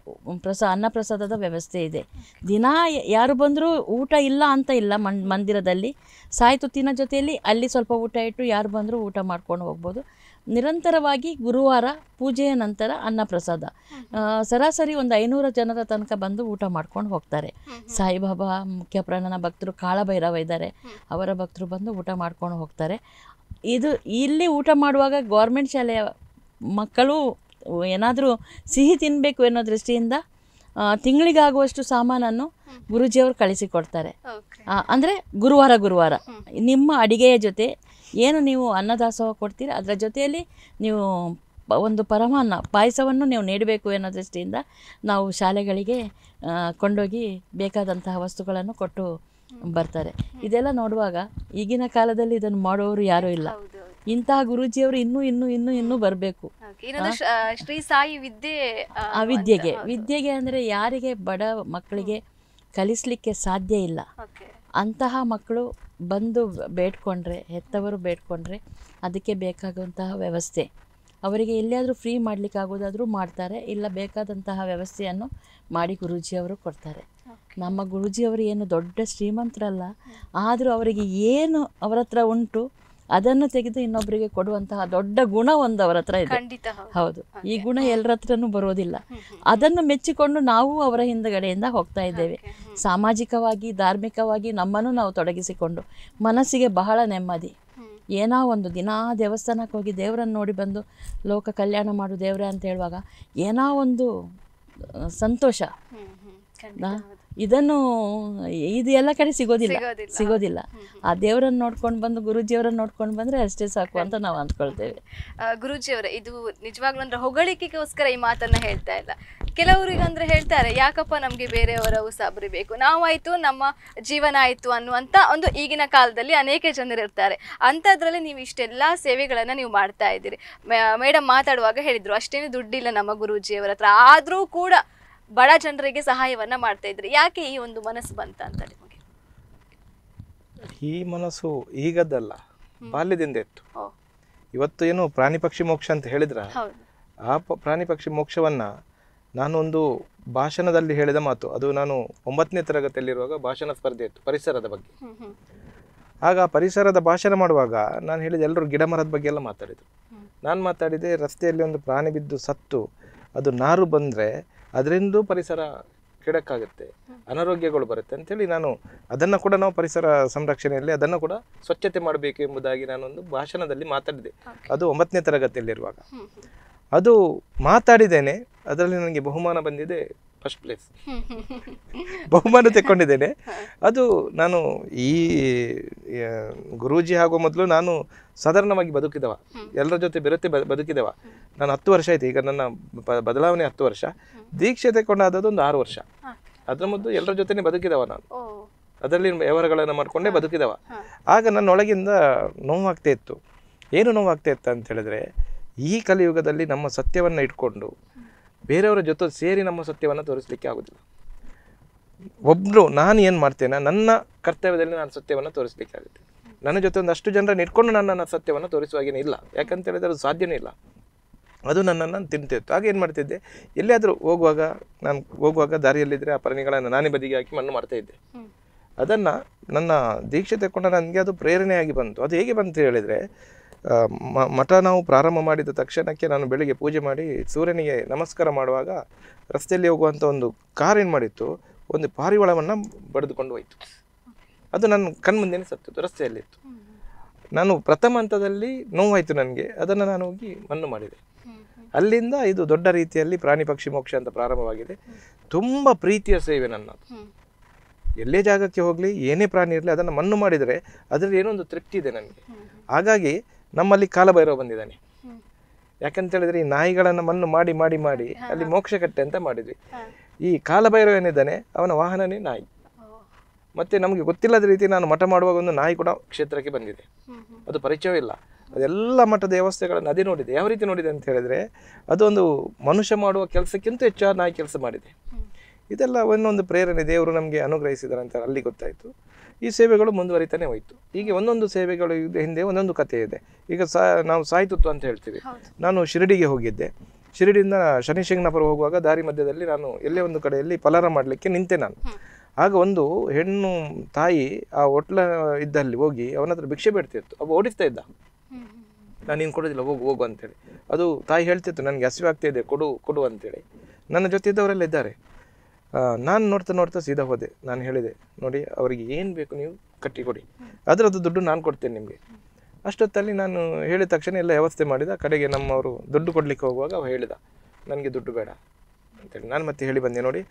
ಪ್ರಸ ಅನ್ನಪ್ರಸಾದದ ವ್ಯವಸ್ಥೆ ಇದೆ ದಿನ ಯಾರು ಬಂದರೂ ಊಟ ಇಲ್ಲ ಅಂತ ಇಲ್ಲ ಮನ್ ಮಂದಿರದಲ್ಲಿ ಸಾಯಿತು ತಿನ ಜೊತೆಯಲ್ಲಿ ಅಲ್ಲಿ ಸ್ವಲ್ಪ ಊಟ ಇಟ್ಟು ಯಾರು ಬಂದರೂ ಊಟ ಮಾಡ್ಕೊಂಡು ಹೋಗ್ಬೋದು ನಿರಂತರವಾಗಿ ಗುರುವಾರ ಪೂಜೆಯ ನಂತರ ಅನ್ನಪ್ರಸಾದ ಸರಾಸರಿ ಒಂದು ಐನೂರು ಜನರ ತನಕ ಬಂದು ಊಟ ಮಾಡ್ಕೊಂಡು ಹೋಗ್ತಾರೆ ಸಾಯಿಬಾಬಾ ಮುಖ್ಯ ಪ್ರಾಣನ ಭಕ್ತರು ಕಾಳಭೈರವ ಇದ್ದಾರೆ ಅವರ ಭಕ್ತರು ಬಂದು ಊಟ ಮಾಡ್ಕೊಂಡು ಹೋಗ್ತಾರೆ ಇದು ಇಲ್ಲಿ ಊಟ ಮಾಡುವಾಗ ಗೌರ್ಮೆಂಟ್ ಶಾಲೆಯ ಮಕ್ಕಳು ಏನಾದರೂ ಸಿಹಿ ತಿನ್ನಬೇಕು ಅನ್ನೋ ದೃಷ್ಟಿಯಿಂದ ತಿಂಗಳಿಗಾಗುವಷ್ಟು ಸಾಮಾನನ್ನು ಗುರುಜಿಯವರು ಕಳಿಸಿಕೊಡ್ತಾರೆ ಅಂದರೆ ಗುರುವಾರ ಗುರುವಾರ ನಿಮ್ಮ ಅಡಿಗೆಯ ಜೊತೆ ಏನು ನೀವು ಅನ್ನದಾಸೋಹ ಕೊಡ್ತೀರಿ ಅದರ ಜೊತೆಯಲ್ಲಿ ನೀವು ಒಂದು ಪರಮಾನ್ನ ಪಾಯಸವನ್ನು ನೀವು ನೀಡಬೇಕು ಅನ್ನೋ ದೃಷ್ಟಿಯಿಂದ ನಾವು ಶಾಲೆಗಳಿಗೆ ಕೊಂಡೋಗಿ ಬೇಕಾದಂತಹ ವಸ್ತುಗಳನ್ನು ಕೊಟ್ಟು ಬರ್ತಾರೆ ಇದೆಲ್ಲ ನೋಡುವಾಗ ಈಗಿನ ಕಾಲದಲ್ಲಿ ಇದನ್ನು ಮಾಡುವವರು ಯಾರೂ ಇಲ್ಲ ಇಂತಹ ಗುರುಜಿಯವರು ಇನ್ನೂ ಇನ್ನೂ ಇನ್ನೂ ಇನ್ನೂ ಬರಬೇಕು ಶ್ರೀ ಸಾಯಿ ವಿದ್ಯೆ ಅವಿದ್ಯೆಗೆ ವಿದ್ಯೆಗೆ ಅಂದರೆ ಯಾರಿಗೆ ಬಡ ಮಕ್ಕಳಿಗೆ ಕಲಿಸ್ಲಿಕ್ಕೆ ಸಾಧ್ಯ ಇಲ್ಲ ಅಂತಹ ಮಕ್ಕಳು ಬಂದು ಬೇಡ್ಕೊಂಡ್ರೆ ಹೆತ್ತವರು ಬೇಡ್ಕೊಂಡ್ರೆ ಅದಕ್ಕೆ ಬೇಕಾಗುವಂತಹ ವ್ಯವಸ್ಥೆ ಅವರಿಗೆ ಎಲ್ಲಿಯಾದರೂ ಫ್ರೀ ಮಾಡಲಿಕ್ಕಾಗೋದಾದರೂ ಮಾಡ್ತಾರೆ ಇಲ್ಲ ಬೇಕಾದಂತಹ ವ್ಯವಸ್ಥೆಯನ್ನು ಮಾಡಿ ಗುರುಜಿಯವರು ಕೊಡ್ತಾರೆ ನಮ್ಮ ಗುರುಜಿಯವರು ಏನು ದೊಡ್ಡ ಶ್ರೀಮಂತರಲ್ಲ ಆದರೂ ಅವರಿಗೆ ಏನು ಅವರ ಹತ್ರ ಉಂಟು ಅದನ್ನು ತೆಗೆದು ಇನ್ನೊಬ್ಬರಿಗೆ ಕೊಡುವಂತಹ ದೊಡ್ಡ ಗುಣ ಒಂದು ಅವರ ಹತ್ರ ಇದೆ ಹೌದು ಈ ಗುಣ ಎಲ್ಲರ ಹತ್ರನೂ ಬರೋದಿಲ್ಲ ಅದನ್ನು ಮೆಚ್ಚಿಕೊಂಡು ನಾವು ಅವರ ಹಿಂದಗಡೆಯಿಂದ ಹೋಗ್ತಾ ಇದ್ದೇವೆ ಸಾಮಾಜಿಕವಾಗಿ ಧಾರ್ಮಿಕವಾಗಿ ನಮ್ಮನ್ನು ನಾವು ತೊಡಗಿಸಿಕೊಂಡು ಮನಸ್ಸಿಗೆ ಬಹಳ ನೆಮ್ಮದಿ ಏನೋ ಒಂದು ದಿನ ದೇವಸ್ಥಾನಕ್ಕೆ ಹೋಗಿ ದೇವರನ್ನು ನೋಡಿ ಬಂದು ಲೋಕ ಕಲ್ಯಾಣ ಮಾಡು ದೇವ್ರೆ ಅಂತ ಹೇಳುವಾಗ ಏನೋ ಒಂದು ಸಂತೋಷ ಇದನ್ನು ಇದು ಎಲ್ಲ ಕಡೆ ಸಿಗೋದಿಲ್ಲ ಸಿಗೋದಿಲ್ಲ ಆ ದೇವರನ್ನ ನೋಡ್ಕೊಂಡು ಬಂದು ಗುರುಜಿಯವರನ್ನ ನೋಡ್ಕೊಂಡು ಬಂದ್ರೆ ಅಷ್ಟೇ ಸಾಕು ಅಂತ ನಾವು ಅಂದ್ಕೊಳ್ತೇವೆ ಗುರುಜಿಯವರ ಇದು ನಿಜವಾಗ್ಲೂ ಅಂದ್ರೆ ಹೊಗಳಿಕೆಗೋಸ್ಕರ ಈ ಮಾತನ್ನ ಹೇಳ್ತಾ ಇಲ್ಲ ಕೆಲವರಿಗೆ ಅಂದ್ರೆ ಹೇಳ್ತಾರೆ ಯಾಕಪ್ಪ ನಮ್ಗೆ ಬೇರೆಯವರ ಉಸಾಬರಿ ಬೇಕು ನಾವಾಯ್ತು ನಮ್ಮ ಜೀವನ ಆಯ್ತು ಅನ್ನುವಂತ ಒಂದು ಈಗಿನ ಕಾಲದಲ್ಲಿ ಅನೇಕ ಜನರು ಇರ್ತಾರೆ ಅಂತದ್ರಲ್ಲಿ ನೀವು ಇಷ್ಟೆಲ್ಲಾ ಸೇವೆಗಳನ್ನ ನೀವು ಮಾಡ್ತಾ ಇದ್ದೀರಿ ಮೇಡಮ್ ಮಾತಾಡುವಾಗ ಹೇಳಿದ್ರು ಅಷ್ಟೇನು ದುಡ್ಡಿಲ್ಲ ನಮ್ಮ ಗುರುಜಿಯವರ ಹತ್ರ ಆದ್ರೂ ಕೂಡ ಬಡ ಜನರಿಗೆ ಸಹಾಯವನ್ನ ಮಾಡ್ತಾ ಇದ್ರಿ ಯಾಕೆ ಈ ಒಂದು ಮನಸ್ಸು ಬಂತ ಅಂತ ನಿಮಗೆ ಈ ಮನಸ್ಸು ಈಗದ್ದಲ್ಲ ಬಾಲ್ಯದಿಂದ ಇತ್ತು ಇವತ್ತು ಏನು ಪ್ರಾಣಿ ಪಕ್ಷಿ ಮೋಕ್ಷ ಅಂತ ಹೇಳಿದ್ರ ಆ ಪ್ರಾಣಿ ಪಕ್ಷಿ ಮೋಕ್ಷವನ್ನ ನಾನೊಂದು ಭಾಷಣದಲ್ಲಿ ಹೇಳಿದ ಮಾತು ಅದು ನಾನು ಒಂಬತ್ತನೇ ತರಗತಿಯಲ್ಲಿರುವಾಗ ಭಾಷಣ ಸ್ಪರ್ಧೆ ಇತ್ತು ಪರಿಸರದ ಬಗ್ಗೆ ಆಗ ಪರಿಸರದ ಭಾಷಣ ಮಾಡುವಾಗ ನಾನು ಹೇಳಿದ ಎಲ್ಲರೂ ಗಿಡ ಮರದ ಬಗ್ಗೆ ಎಲ್ಲ ಮಾತಾಡಿದ್ರು ನಾನು ಮಾತಾಡಿದೆ ರಸ್ತೆಯಲ್ಲಿ ಒಂದು ಪ್ರಾಣಿ ಬಿದ್ದು ಸತ್ತು ಅದು ನಾರು ಬಂದರೆ ಅದರಿಂದ ಪರಿಸರ ಕೆಡಕ್ಕಾಗುತ್ತೆ ಅನಾರೋಗ್ಯಗಳು ಬರುತ್ತೆ ಅಂತೇಳಿ ನಾನು ಅದನ್ನು ಕೂಡ ನಾವು ಪರಿಸರ ಸಂರಕ್ಷಣೆಯಲ್ಲಿ ಅದನ್ನು ಕೂಡ ಸ್ವಚ್ಛತೆ ಮಾಡಬೇಕು ಎಂಬುದಾಗಿ ನಾನೊಂದು ಭಾಷಣದಲ್ಲಿ ಮಾತಾಡಿದೆ ಅದು ಒಂಬತ್ತನೇ ತರಗತಿಯಲ್ಲಿರುವಾಗ ಅದು ಮಾತಾಡಿದ್ದೇನೆ ಅದರಲ್ಲಿ ನನಗೆ ಬಹುಮಾನ ಬಂದಿದೆ ಫಸ್ಟ್ ಪ್ಲೇಸ್ ಬಹುಮಾನ ತೆಕ್ಕೊಂಡಿದ್ದೇನೆ ಅದು ನಾನು ಈ ಗುರೂಜಿ ಆಗುವ ಮೊದಲು ನಾನು ಸಾಧಾರಣವಾಗಿ ಬದುಕಿದವ ಎಲ್ಲರ ಜೊತೆ ಬೆರೆತೆ ಬದುಕಿದವ ನಾನು ಹತ್ತು ವರ್ಷ ಆಯ್ತು ಈಗ ನನ್ನ ಬದಲಾವಣೆ ಹತ್ತು ವರ್ಷ ದೀಕ್ಷೆ ತಗೊಂಡಾದದ್ದು ಒಂದು ಆರು ವರ್ಷ ಅದರ ಮೊದಲು ಎಲ್ಲರ ಜೊತೆನೆ ಬದುಕಿದವ ನಾನು ಅದರಲ್ಲಿ ವ್ಯವಹಾರಗಳನ್ನು ಮಾಡಿಕೊಂಡೇ ಬದುಕಿದವ ಆಗ ನನ್ನೊಳಗಿಂದ ನೋವಾಗ್ತಾ ಇತ್ತು ಏನು ನೋವಾಗ್ತಾ ಇತ್ತು ಅಂತ ಹೇಳಿದ್ರೆ ಈ ಕಲಿಯುಗದಲ್ಲಿ ನಮ್ಮ ಸತ್ಯವನ್ನು ಇಟ್ಕೊಂಡು ಬೇರೆಯವರ ಜೊತೆ ಸೇರಿ ನಮ್ಮ ಸತ್ಯವನ್ನು ತೋರಿಸ್ಲಿಕ್ಕೆ ಆಗೋದು ಒಬ್ಬರು ನಾನು ಏನು ಮಾಡ್ತೇನೆ ನನ್ನ ಕರ್ತವ್ಯದಲ್ಲಿ ನಾನು ಸತ್ಯವನ್ನು ತೋರಿಸಬೇಕಾಗುತ್ತೆ ನನ್ನ ಜೊತೆ ಒಂದಷ್ಟು ಜನರನ್ನು ಇಟ್ಕೊಂಡು ನಾನು ನನ್ನ ಸತ್ಯವನ್ನು ತೋರಿಸುವ ಇಲ್ಲ ಯಾಕಂತ ಹೇಳಿದ್ರೆ ಅದು ಸಾಧ್ಯನೇ ಇಲ್ಲ ಅದು ನನ್ನನ್ನು ನಾನು ತಿಂತಿತ್ತು ಆಗ ಏನು ಮಾಡ್ತಿದ್ದೆ ಎಲ್ಲಿಯಾದರೂ ಹೋಗುವಾಗ ನಾನು ಹೋಗುವಾಗ ದಾರಿಯಲ್ಲಿದ್ದರೆ ಆ ಪರಣಿಗಳನ್ನು ನಾನೇ ಬದಿಗೆ ಹಾಕಿ ಮಣ್ಣು ಮಾಡ್ತಾ ಇದ್ದೆ ಅದನ್ನು ನನ್ನ ದೀಕ್ಷೆ ತಗೊಂಡು ನನಗೆ ಅದು ಪ್ರೇರಣೆಯಾಗಿ ಬಂತು ಅದು ಹೇಗೆ ಬಂತು ಹೇಳಿದರೆ ಮಠ ನಾವು ಪ್ರಾರಂಭ ಮಾಡಿದ ತಕ್ಷಣಕ್ಕೆ ನಾನು ಬೆಳಿಗ್ಗೆ ಪೂಜೆ ಮಾಡಿ ಸೂರ್ಯನಿಗೆ ನಮಸ್ಕಾರ ಮಾಡುವಾಗ ರಸ್ತೆಯಲ್ಲಿ ಹೋಗುವಂಥ ಒಂದು ಕಾರ್ ಏನು ಮಾಡಿತ್ತು ಒಂದು ಪಾರಿವಾಳವನ್ನು ಬಡಿದುಕೊಂಡು ಹೋಯಿತು ಅದು ನನ್ನ ಕಣ್ಮುಂದೇನೆ ಸತ್ತಿತ್ತು ರಸ್ತೆಯಲ್ಲಿತ್ತು ನಾನು ಪ್ರಥಮ ಹಂತದಲ್ಲಿ ನೋವಾಯಿತು ನನಗೆ ಅದನ್ನು ನಾನು ಹೋಗಿ ಮಣ್ಣು ಮಾಡಿದೆ ಅಲ್ಲಿಂದ ಇದು ದೊಡ್ಡ ರೀತಿಯಲ್ಲಿ ಪ್ರಾಣಿ ಪಕ್ಷಿ ಮೋಕ್ಷ ಅಂತ ಪ್ರಾರಂಭವಾಗಿದೆ ತುಂಬ ಪ್ರೀತಿಯ ಸೇವೆ ನನ್ನದು ಎಲ್ಲೇ ಜಾಗಕ್ಕೆ ಹೋಗಲಿ ಏನೇ ಪ್ರಾಣಿ ಇರಲಿ ಅದನ್ನು ಮಣ್ಣು ಮಾಡಿದರೆ ಅದರಲ್ಲಿ ಏನೋ ಒಂದು ತೃಪ್ತಿ ಇದೆ ನನಗೆ ಹಾಗಾಗಿ ನಮ್ಮಲ್ಲಿ ಕಾಲಭೈರವ ಬಂದಿದ್ದಾನೆ ಯಾಕಂತ ಈ ನಾಯಿಗಳನ್ನು ಮಣ್ಣು ಮಾಡಿ ಮಾಡಿ ಮಾಡಿ ಅಲ್ಲಿ ಮೋಕ್ಷ ಕಟ್ಟೆ ಅಂತ ಮಾಡಿದ್ವಿ ಈ ಕಾಲಭೈರವ ಏನಿದ್ದಾನೆ ಅವನ ವಾಹನನೇ ನಾಯಿ ಮತ್ತೆ ನಮಗೆ ಗೊತ್ತಿಲ್ಲದ ರೀತಿ ನಾನು ಮಠ ಮಾಡುವಾಗ ಒಂದು ನಾಯಿ ಕೂಡ ಕ್ಷೇತ್ರಕ್ಕೆ ಬಂದಿದೆ ಅದು ಪರಿಚಯವಿಲ್ಲ ಅದೆಲ್ಲ ಮಠ ದೇವಸ್ಥೆಗಳ ನದಿ ನೋಡಿದೆ ಯಾವ ರೀತಿ ನೋಡಿದೆ ಅಂತ ಹೇಳಿದ್ರೆ ಅದೊಂದು ಮನುಷ್ಯ ಮಾಡುವ ಕೆಲಸಕ್ಕಿಂತ ಹೆಚ್ಚು ನಾಯಿ ಕೆಲಸ ಮಾಡಿದೆ ಇದೆಲ್ಲ ಒಂದೊಂದು ಪ್ರೇರಣೆ ದೇವರು ನಮಗೆ ಅನುಗ್ರಹಿಸಿದಾರೆ ಅಂತ ಅಲ್ಲಿ ಗೊತ್ತಾಯಿತು ಈ ಸೇವೆಗಳು ಮುಂದುವರಿತಾನೆ ಹೋಯಿತು ಹೀಗೆ ಒಂದೊಂದು ಸೇವೆಗಳು ಹಿಂದೆ ಒಂದೊಂದು ಕಥೆ ಇದೆ ಈಗ ಸಾ ನಾವು ಸಾಹಿತ್ಯತ್ವ ಅಂತ ಹೇಳ್ತೀವಿ ನಾನು ಶಿರಡಿಗೆ ಹೋಗಿದ್ದೆ ಶಿರಡಿಯಿಂದ ಶನಿಶಿಂಗನಾಪುರ ಹೋಗುವಾಗ ದಾರಿ ಮಧ್ಯದಲ್ಲಿ ನಾನು ಎಲ್ಲೇ ಒಂದು ಕಡೆಯಲ್ಲಿ ಫಲಾರ ಮಾಡಲಿಕ್ಕೆ ನಿಂತೆ ನಾನು ಆಗ ಒಂದು ಹೆಣ್ಣು ತಾಯಿ ಆ ಹೋಟ್ಲ ಇದ್ದಲ್ಲಿ ಹೋಗಿ ಅವನ ಹತ್ರ ಭಿಕ್ಷೆ ಬೇಡ್ತಿತ್ತು ಅವ ಓಡಿಸ್ತಾ ಇದ್ದ ನಾನು ನೀನು ಕೊಡೋದಿಲ್ಲ ಹೋಗು ಹೋಗು ಅಂತೇಳಿ ಅದು ತಾಯಿ ಹೇಳ್ತಿತ್ತು ನನಗೆ ಹಸಿವೆ ಆಗ್ತಾ ಇದೆ ಕೊಡು ಕೊಡು ಅಂತೇಳಿ ನನ್ನ ಜೊತೆ ಇದ್ದವರೆಲ್ಲ ಇದ್ದಾರೆ ನಾನು ನೋಡ್ತಾ ನೋಡ್ತಾ ಸೀದಾ ಹೋದೆ ನಾನು ಹೇಳಿದೆ ನೋಡಿ ಅವರಿಗೆ ಏನು ಬೇಕು ನೀವು ಕಟ್ಟಿ ಕೊಡಿ ಅದರದ್ದು ದುಡ್ಡು ನಾನು ಕೊಡ್ತೇನೆ ನಿಮಗೆ ಅಷ್ಟೊತ್ತಲ್ಲಿ ನಾನು ಹೇಳಿದ ತಕ್ಷಣ ಎಲ್ಲ ವ್ಯವಸ್ಥೆ ಮಾಡಿದ ಕಡೆಗೆ ನಮ್ಮವರು ದುಡ್ಡು ಕೊಡಲಿಕ್ಕೆ ಹೋಗುವಾಗ ಅವ ಹೇಳಿದ ನನಗೆ ದುಡ್ಡು ಬೇಡ ಅಂತೇಳಿ ನಾನು ಮತ್ತೆ ಹೇಳಿ ಬಂದೆ ನೋಡಿ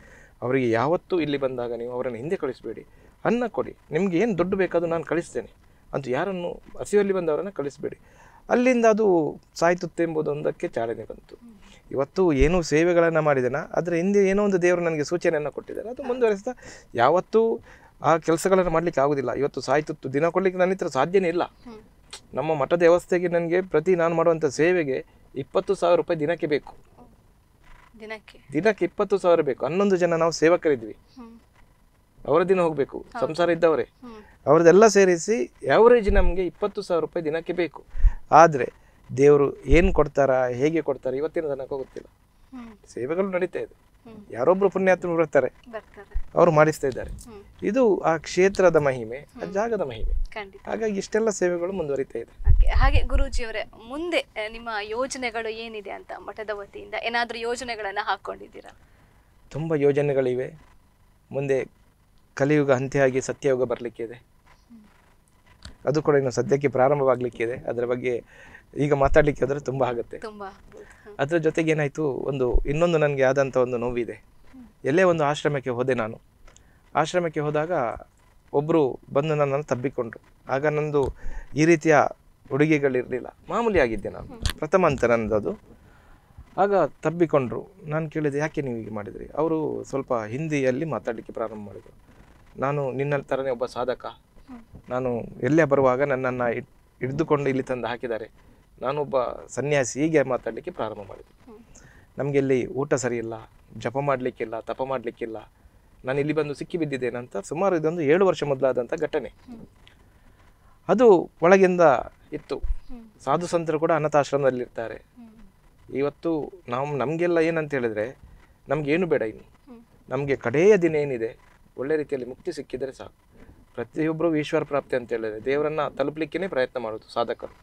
ಅವರಿಗೆ ಯಾವತ್ತೂ ಇಲ್ಲಿ ಬಂದಾಗ ನೀವು ಅವರನ್ನು ಹಿಂದೆ ಕಳಿಸಬೇಡಿ ಅನ್ನ ಕೊಡಿ ನಿಮಗೆ ಏನು ದುಡ್ಡು ಬೇಕಾದರೂ ನಾನು ಕಳಿಸ್ತೇನೆ ಅಂತ ಯಾರನ್ನು ಹಸಿವಲ್ಲಿ ಬಂದವರನ್ನು ಕಳಿಸಬೇಡಿ ಅಲ್ಲಿಂದ ಅದು ಸಾಯ್ತುತ್ತೆ ಎಂಬುದೊಂದಕ್ಕೆ ಚಾಲನೆ ಬಂತು ಇವತ್ತು ಏನೂ ಸೇವೆಗಳನ್ನು ಮಾಡಿದೆನಾ ಆದರೆ ಹಿಂದೆ ಏನೋ ಒಂದು ದೇವರು ನನಗೆ ಸೂಚನೆಯನ್ನು ಕೊಟ್ಟಿದ್ದಾರೆ ಅದು ಮುಂದುವರೆಸ್ತಾ ಯಾವತ್ತೂ ಆ ಕೆಲಸಗಳನ್ನು ಮಾಡಲಿಕ್ಕೆ ಆಗೋದಿಲ್ಲ ಇವತ್ತು ಸಾಯ್ತುತ್ತು ದಿನ ಕೊಡಲಿಕ್ಕೆ ನನ್ನ ಹತ್ರ ಸಾಧ್ಯನೇ ಇಲ್ಲ ನಮ್ಮ ಮಠ ದೇವಸ್ಥೆಗೆ ನನಗೆ ಪ್ರತಿ ನಾನು ಮಾಡುವಂಥ ಸೇವೆಗೆ ಇಪ್ಪತ್ತು ಸಾವಿರ ರೂಪಾಯಿ ದಿನಕ್ಕೆ ಬೇಕು ದಿನಕ್ಕೆ ಇಪ್ಪತ್ತು ಸಾವಿರ ಬೇಕು ಹನ್ನೊಂದು ಜನ ನಾವು ಸೇವಕರಿದ್ವಿ ಅವರ ದಿನ ಹೋಗಬೇಕು ಸಂಸಾರ ಇದ್ದವರೇ ಅವ್ರದ್ದೆಲ್ಲ ಸೇರಿಸಿ ಯಾವರೇಜ್ ನಮಗೆ ಇಪ್ಪತ್ತು ಸಾವಿರ ರೂಪಾಯಿ ದಿನಕ್ಕೆ ಬೇಕು ಆದರೆ ದೇವರು ಏನು ಕೊಡ್ತಾರಾ ಹೇಗೆ ಕೊಡ್ತಾರಾ ಇವತ್ತಿನ ದಿನಕ್ಕೆ ಗೊತ್ತಿಲ್ಲ ಸೇವೆಗಳು ನಡೀತಾ ಇದೆ ಯಾರೊಬ್ರು ಪುಣ್ಯಾತ್ಮ ಬರ್ತಾರೆ ಅವರು ಮಾಡಿಸ್ತಾ ಇದ್ದಾರೆ ಇದು ಆ ಕ್ಷೇತ್ರದ ಮಹಿಮೆ ಆ ಜಾಗದ ಮಹಿಮೆ ಹಾಗಾಗಿ ಇಷ್ಟೆಲ್ಲ ಸೇವೆಗಳು ಮುಂದುವರಿತಾ ಇದೆ ಹಾಗೆ ಗುರುಜಿ ಅವರೇ ಮುಂದೆ ನಿಮ್ಮ ಯೋಜನೆಗಳು ಏನಿದೆ ಅಂತ ಮಠದ ವತಿಯಿಂದ ಏನಾದರೂ ಯೋಜನೆಗಳನ್ನು ಹಾಕೊಂಡಿದ್ದೀರಾ ತುಂಬ ಯೋಜನೆಗಳಿವೆ ಮುಂದೆ ಕಲಿಯುಗ ಅಂತ್ಯವಾಗಿ ಸತ್ಯಯುಗ ಬರಲಿಕ್ಕೆ ಇದೆ ಅದು ಕೂಡ ಇನ್ನು ಸದ್ಯಕ್ಕೆ ಪ್ರಾರಂಭವಾಗಲಿಕ್ಕೆ ಇದೆ ಅದರ ಬಗ್ಗೆ ಈಗ ಮಾತಾಡಲಿಕ್ಕೆ ಹೋದರೆ ತುಂಬ ಆಗುತ್ತೆ ಅದರ ಜೊತೆಗೆ ಏನಾಯಿತು ಒಂದು ಇನ್ನೊಂದು ನನಗೆ ಆದಂಥ ಒಂದು ನೋವಿದೆ ಎಲ್ಲೇ ಒಂದು ಆಶ್ರಮಕ್ಕೆ ಹೋದೆ ನಾನು ಆಶ್ರಮಕ್ಕೆ ಹೋದಾಗ ಒಬ್ಬರು ಬಂದು ನನ್ನನ್ನು ತಬ್ಬಿಕೊಂಡ್ರು ಆಗ ನಂದು ಈ ರೀತಿಯ ಉಡುಗೆಗಳಿರಲಿಲ್ಲ ಮಾಮೂಲಿ ಆಗಿದ್ದೆ ನಾನು ಪ್ರಥಮ ಅಂತ ನನ್ನದು ಆಗ ತಬ್ಬಿಕೊಂಡ್ರು ನಾನು ಕೇಳಿದೆ ಯಾಕೆ ನೀವು ಹೀಗೆ ಮಾಡಿದ್ರಿ ಅವರು ಸ್ವಲ್ಪ ಹಿಂದಿಯಲ್ಲಿ ಮಾತಾಡಲಿಕ್ಕೆ ಪ್ರಾರಂಭ ಮಾಡಿದರು ನಾನು ನಿನ್ನ ಥರನೇ ಒಬ್ಬ ಸಾಧಕ ನಾನು ಎಲ್ಲೇ ಬರುವಾಗ ನನ್ನನ್ನು ಹಿಡಿದುಕೊಂಡು ಇಲ್ಲಿ ತಂದು ಹಾಕಿದ್ದಾರೆ ನಾನೊಬ್ಬ ಸನ್ಯಾಸಿ ಹೀಗೆ ಮಾತಾಡಲಿಕ್ಕೆ ಪ್ರಾರಂಭ ಮಾಡಿದೆ ನಮಗೆ ಇಲ್ಲಿ ಊಟ ಸರಿಯಿಲ್ಲ ಜಪ ಮಾಡಲಿಕ್ಕಿಲ್ಲ ತಪ ಮಾಡಲಿಕ್ಕಿಲ್ಲ ನಾನು ಇಲ್ಲಿ ಬಂದು ಸಿಕ್ಕಿ ಬಿದ್ದಿದ್ದೇನಂತ ಸುಮಾರು ಇದೊಂದು ಏಳು ವರ್ಷ ಮೊದಲಾದಂಥ ಘಟನೆ ಅದು ಒಳಗಿಂದ ಇತ್ತು ಸಾಧು ಸಂತರು ಕೂಡ ಅನಾಥಾಶ್ರಮದಲ್ಲಿರ್ತಾರೆ ಇವತ್ತು ನಾವು ನಮಗೆಲ್ಲ ಏನಂತ ಹೇಳಿದ್ರೆ ಏನು ಬೇಡ ಇನ್ನು ನಮಗೆ ಕಡೆಯ ದಿನ ಏನಿದೆ ಒಳ್ಳೆ ರೀತಿಯಲ್ಲಿ ಮುಕ್ತಿ ಸಿಕ್ಕಿದರೆ ಸಾಕು ಪ್ರತಿಯೊಬ್ಬರು ಈಶ್ವರ ಪ್ರಾಪ್ತಿ ಅಂತ ಹೇಳಿದ್ರೆ ದೇವರನ್ನ ತಲುಪಲಿಕ್ಕೇನೆ ಪ್ರಯತ್ನ ಮಾಡೋದು ಸಾಧಕರು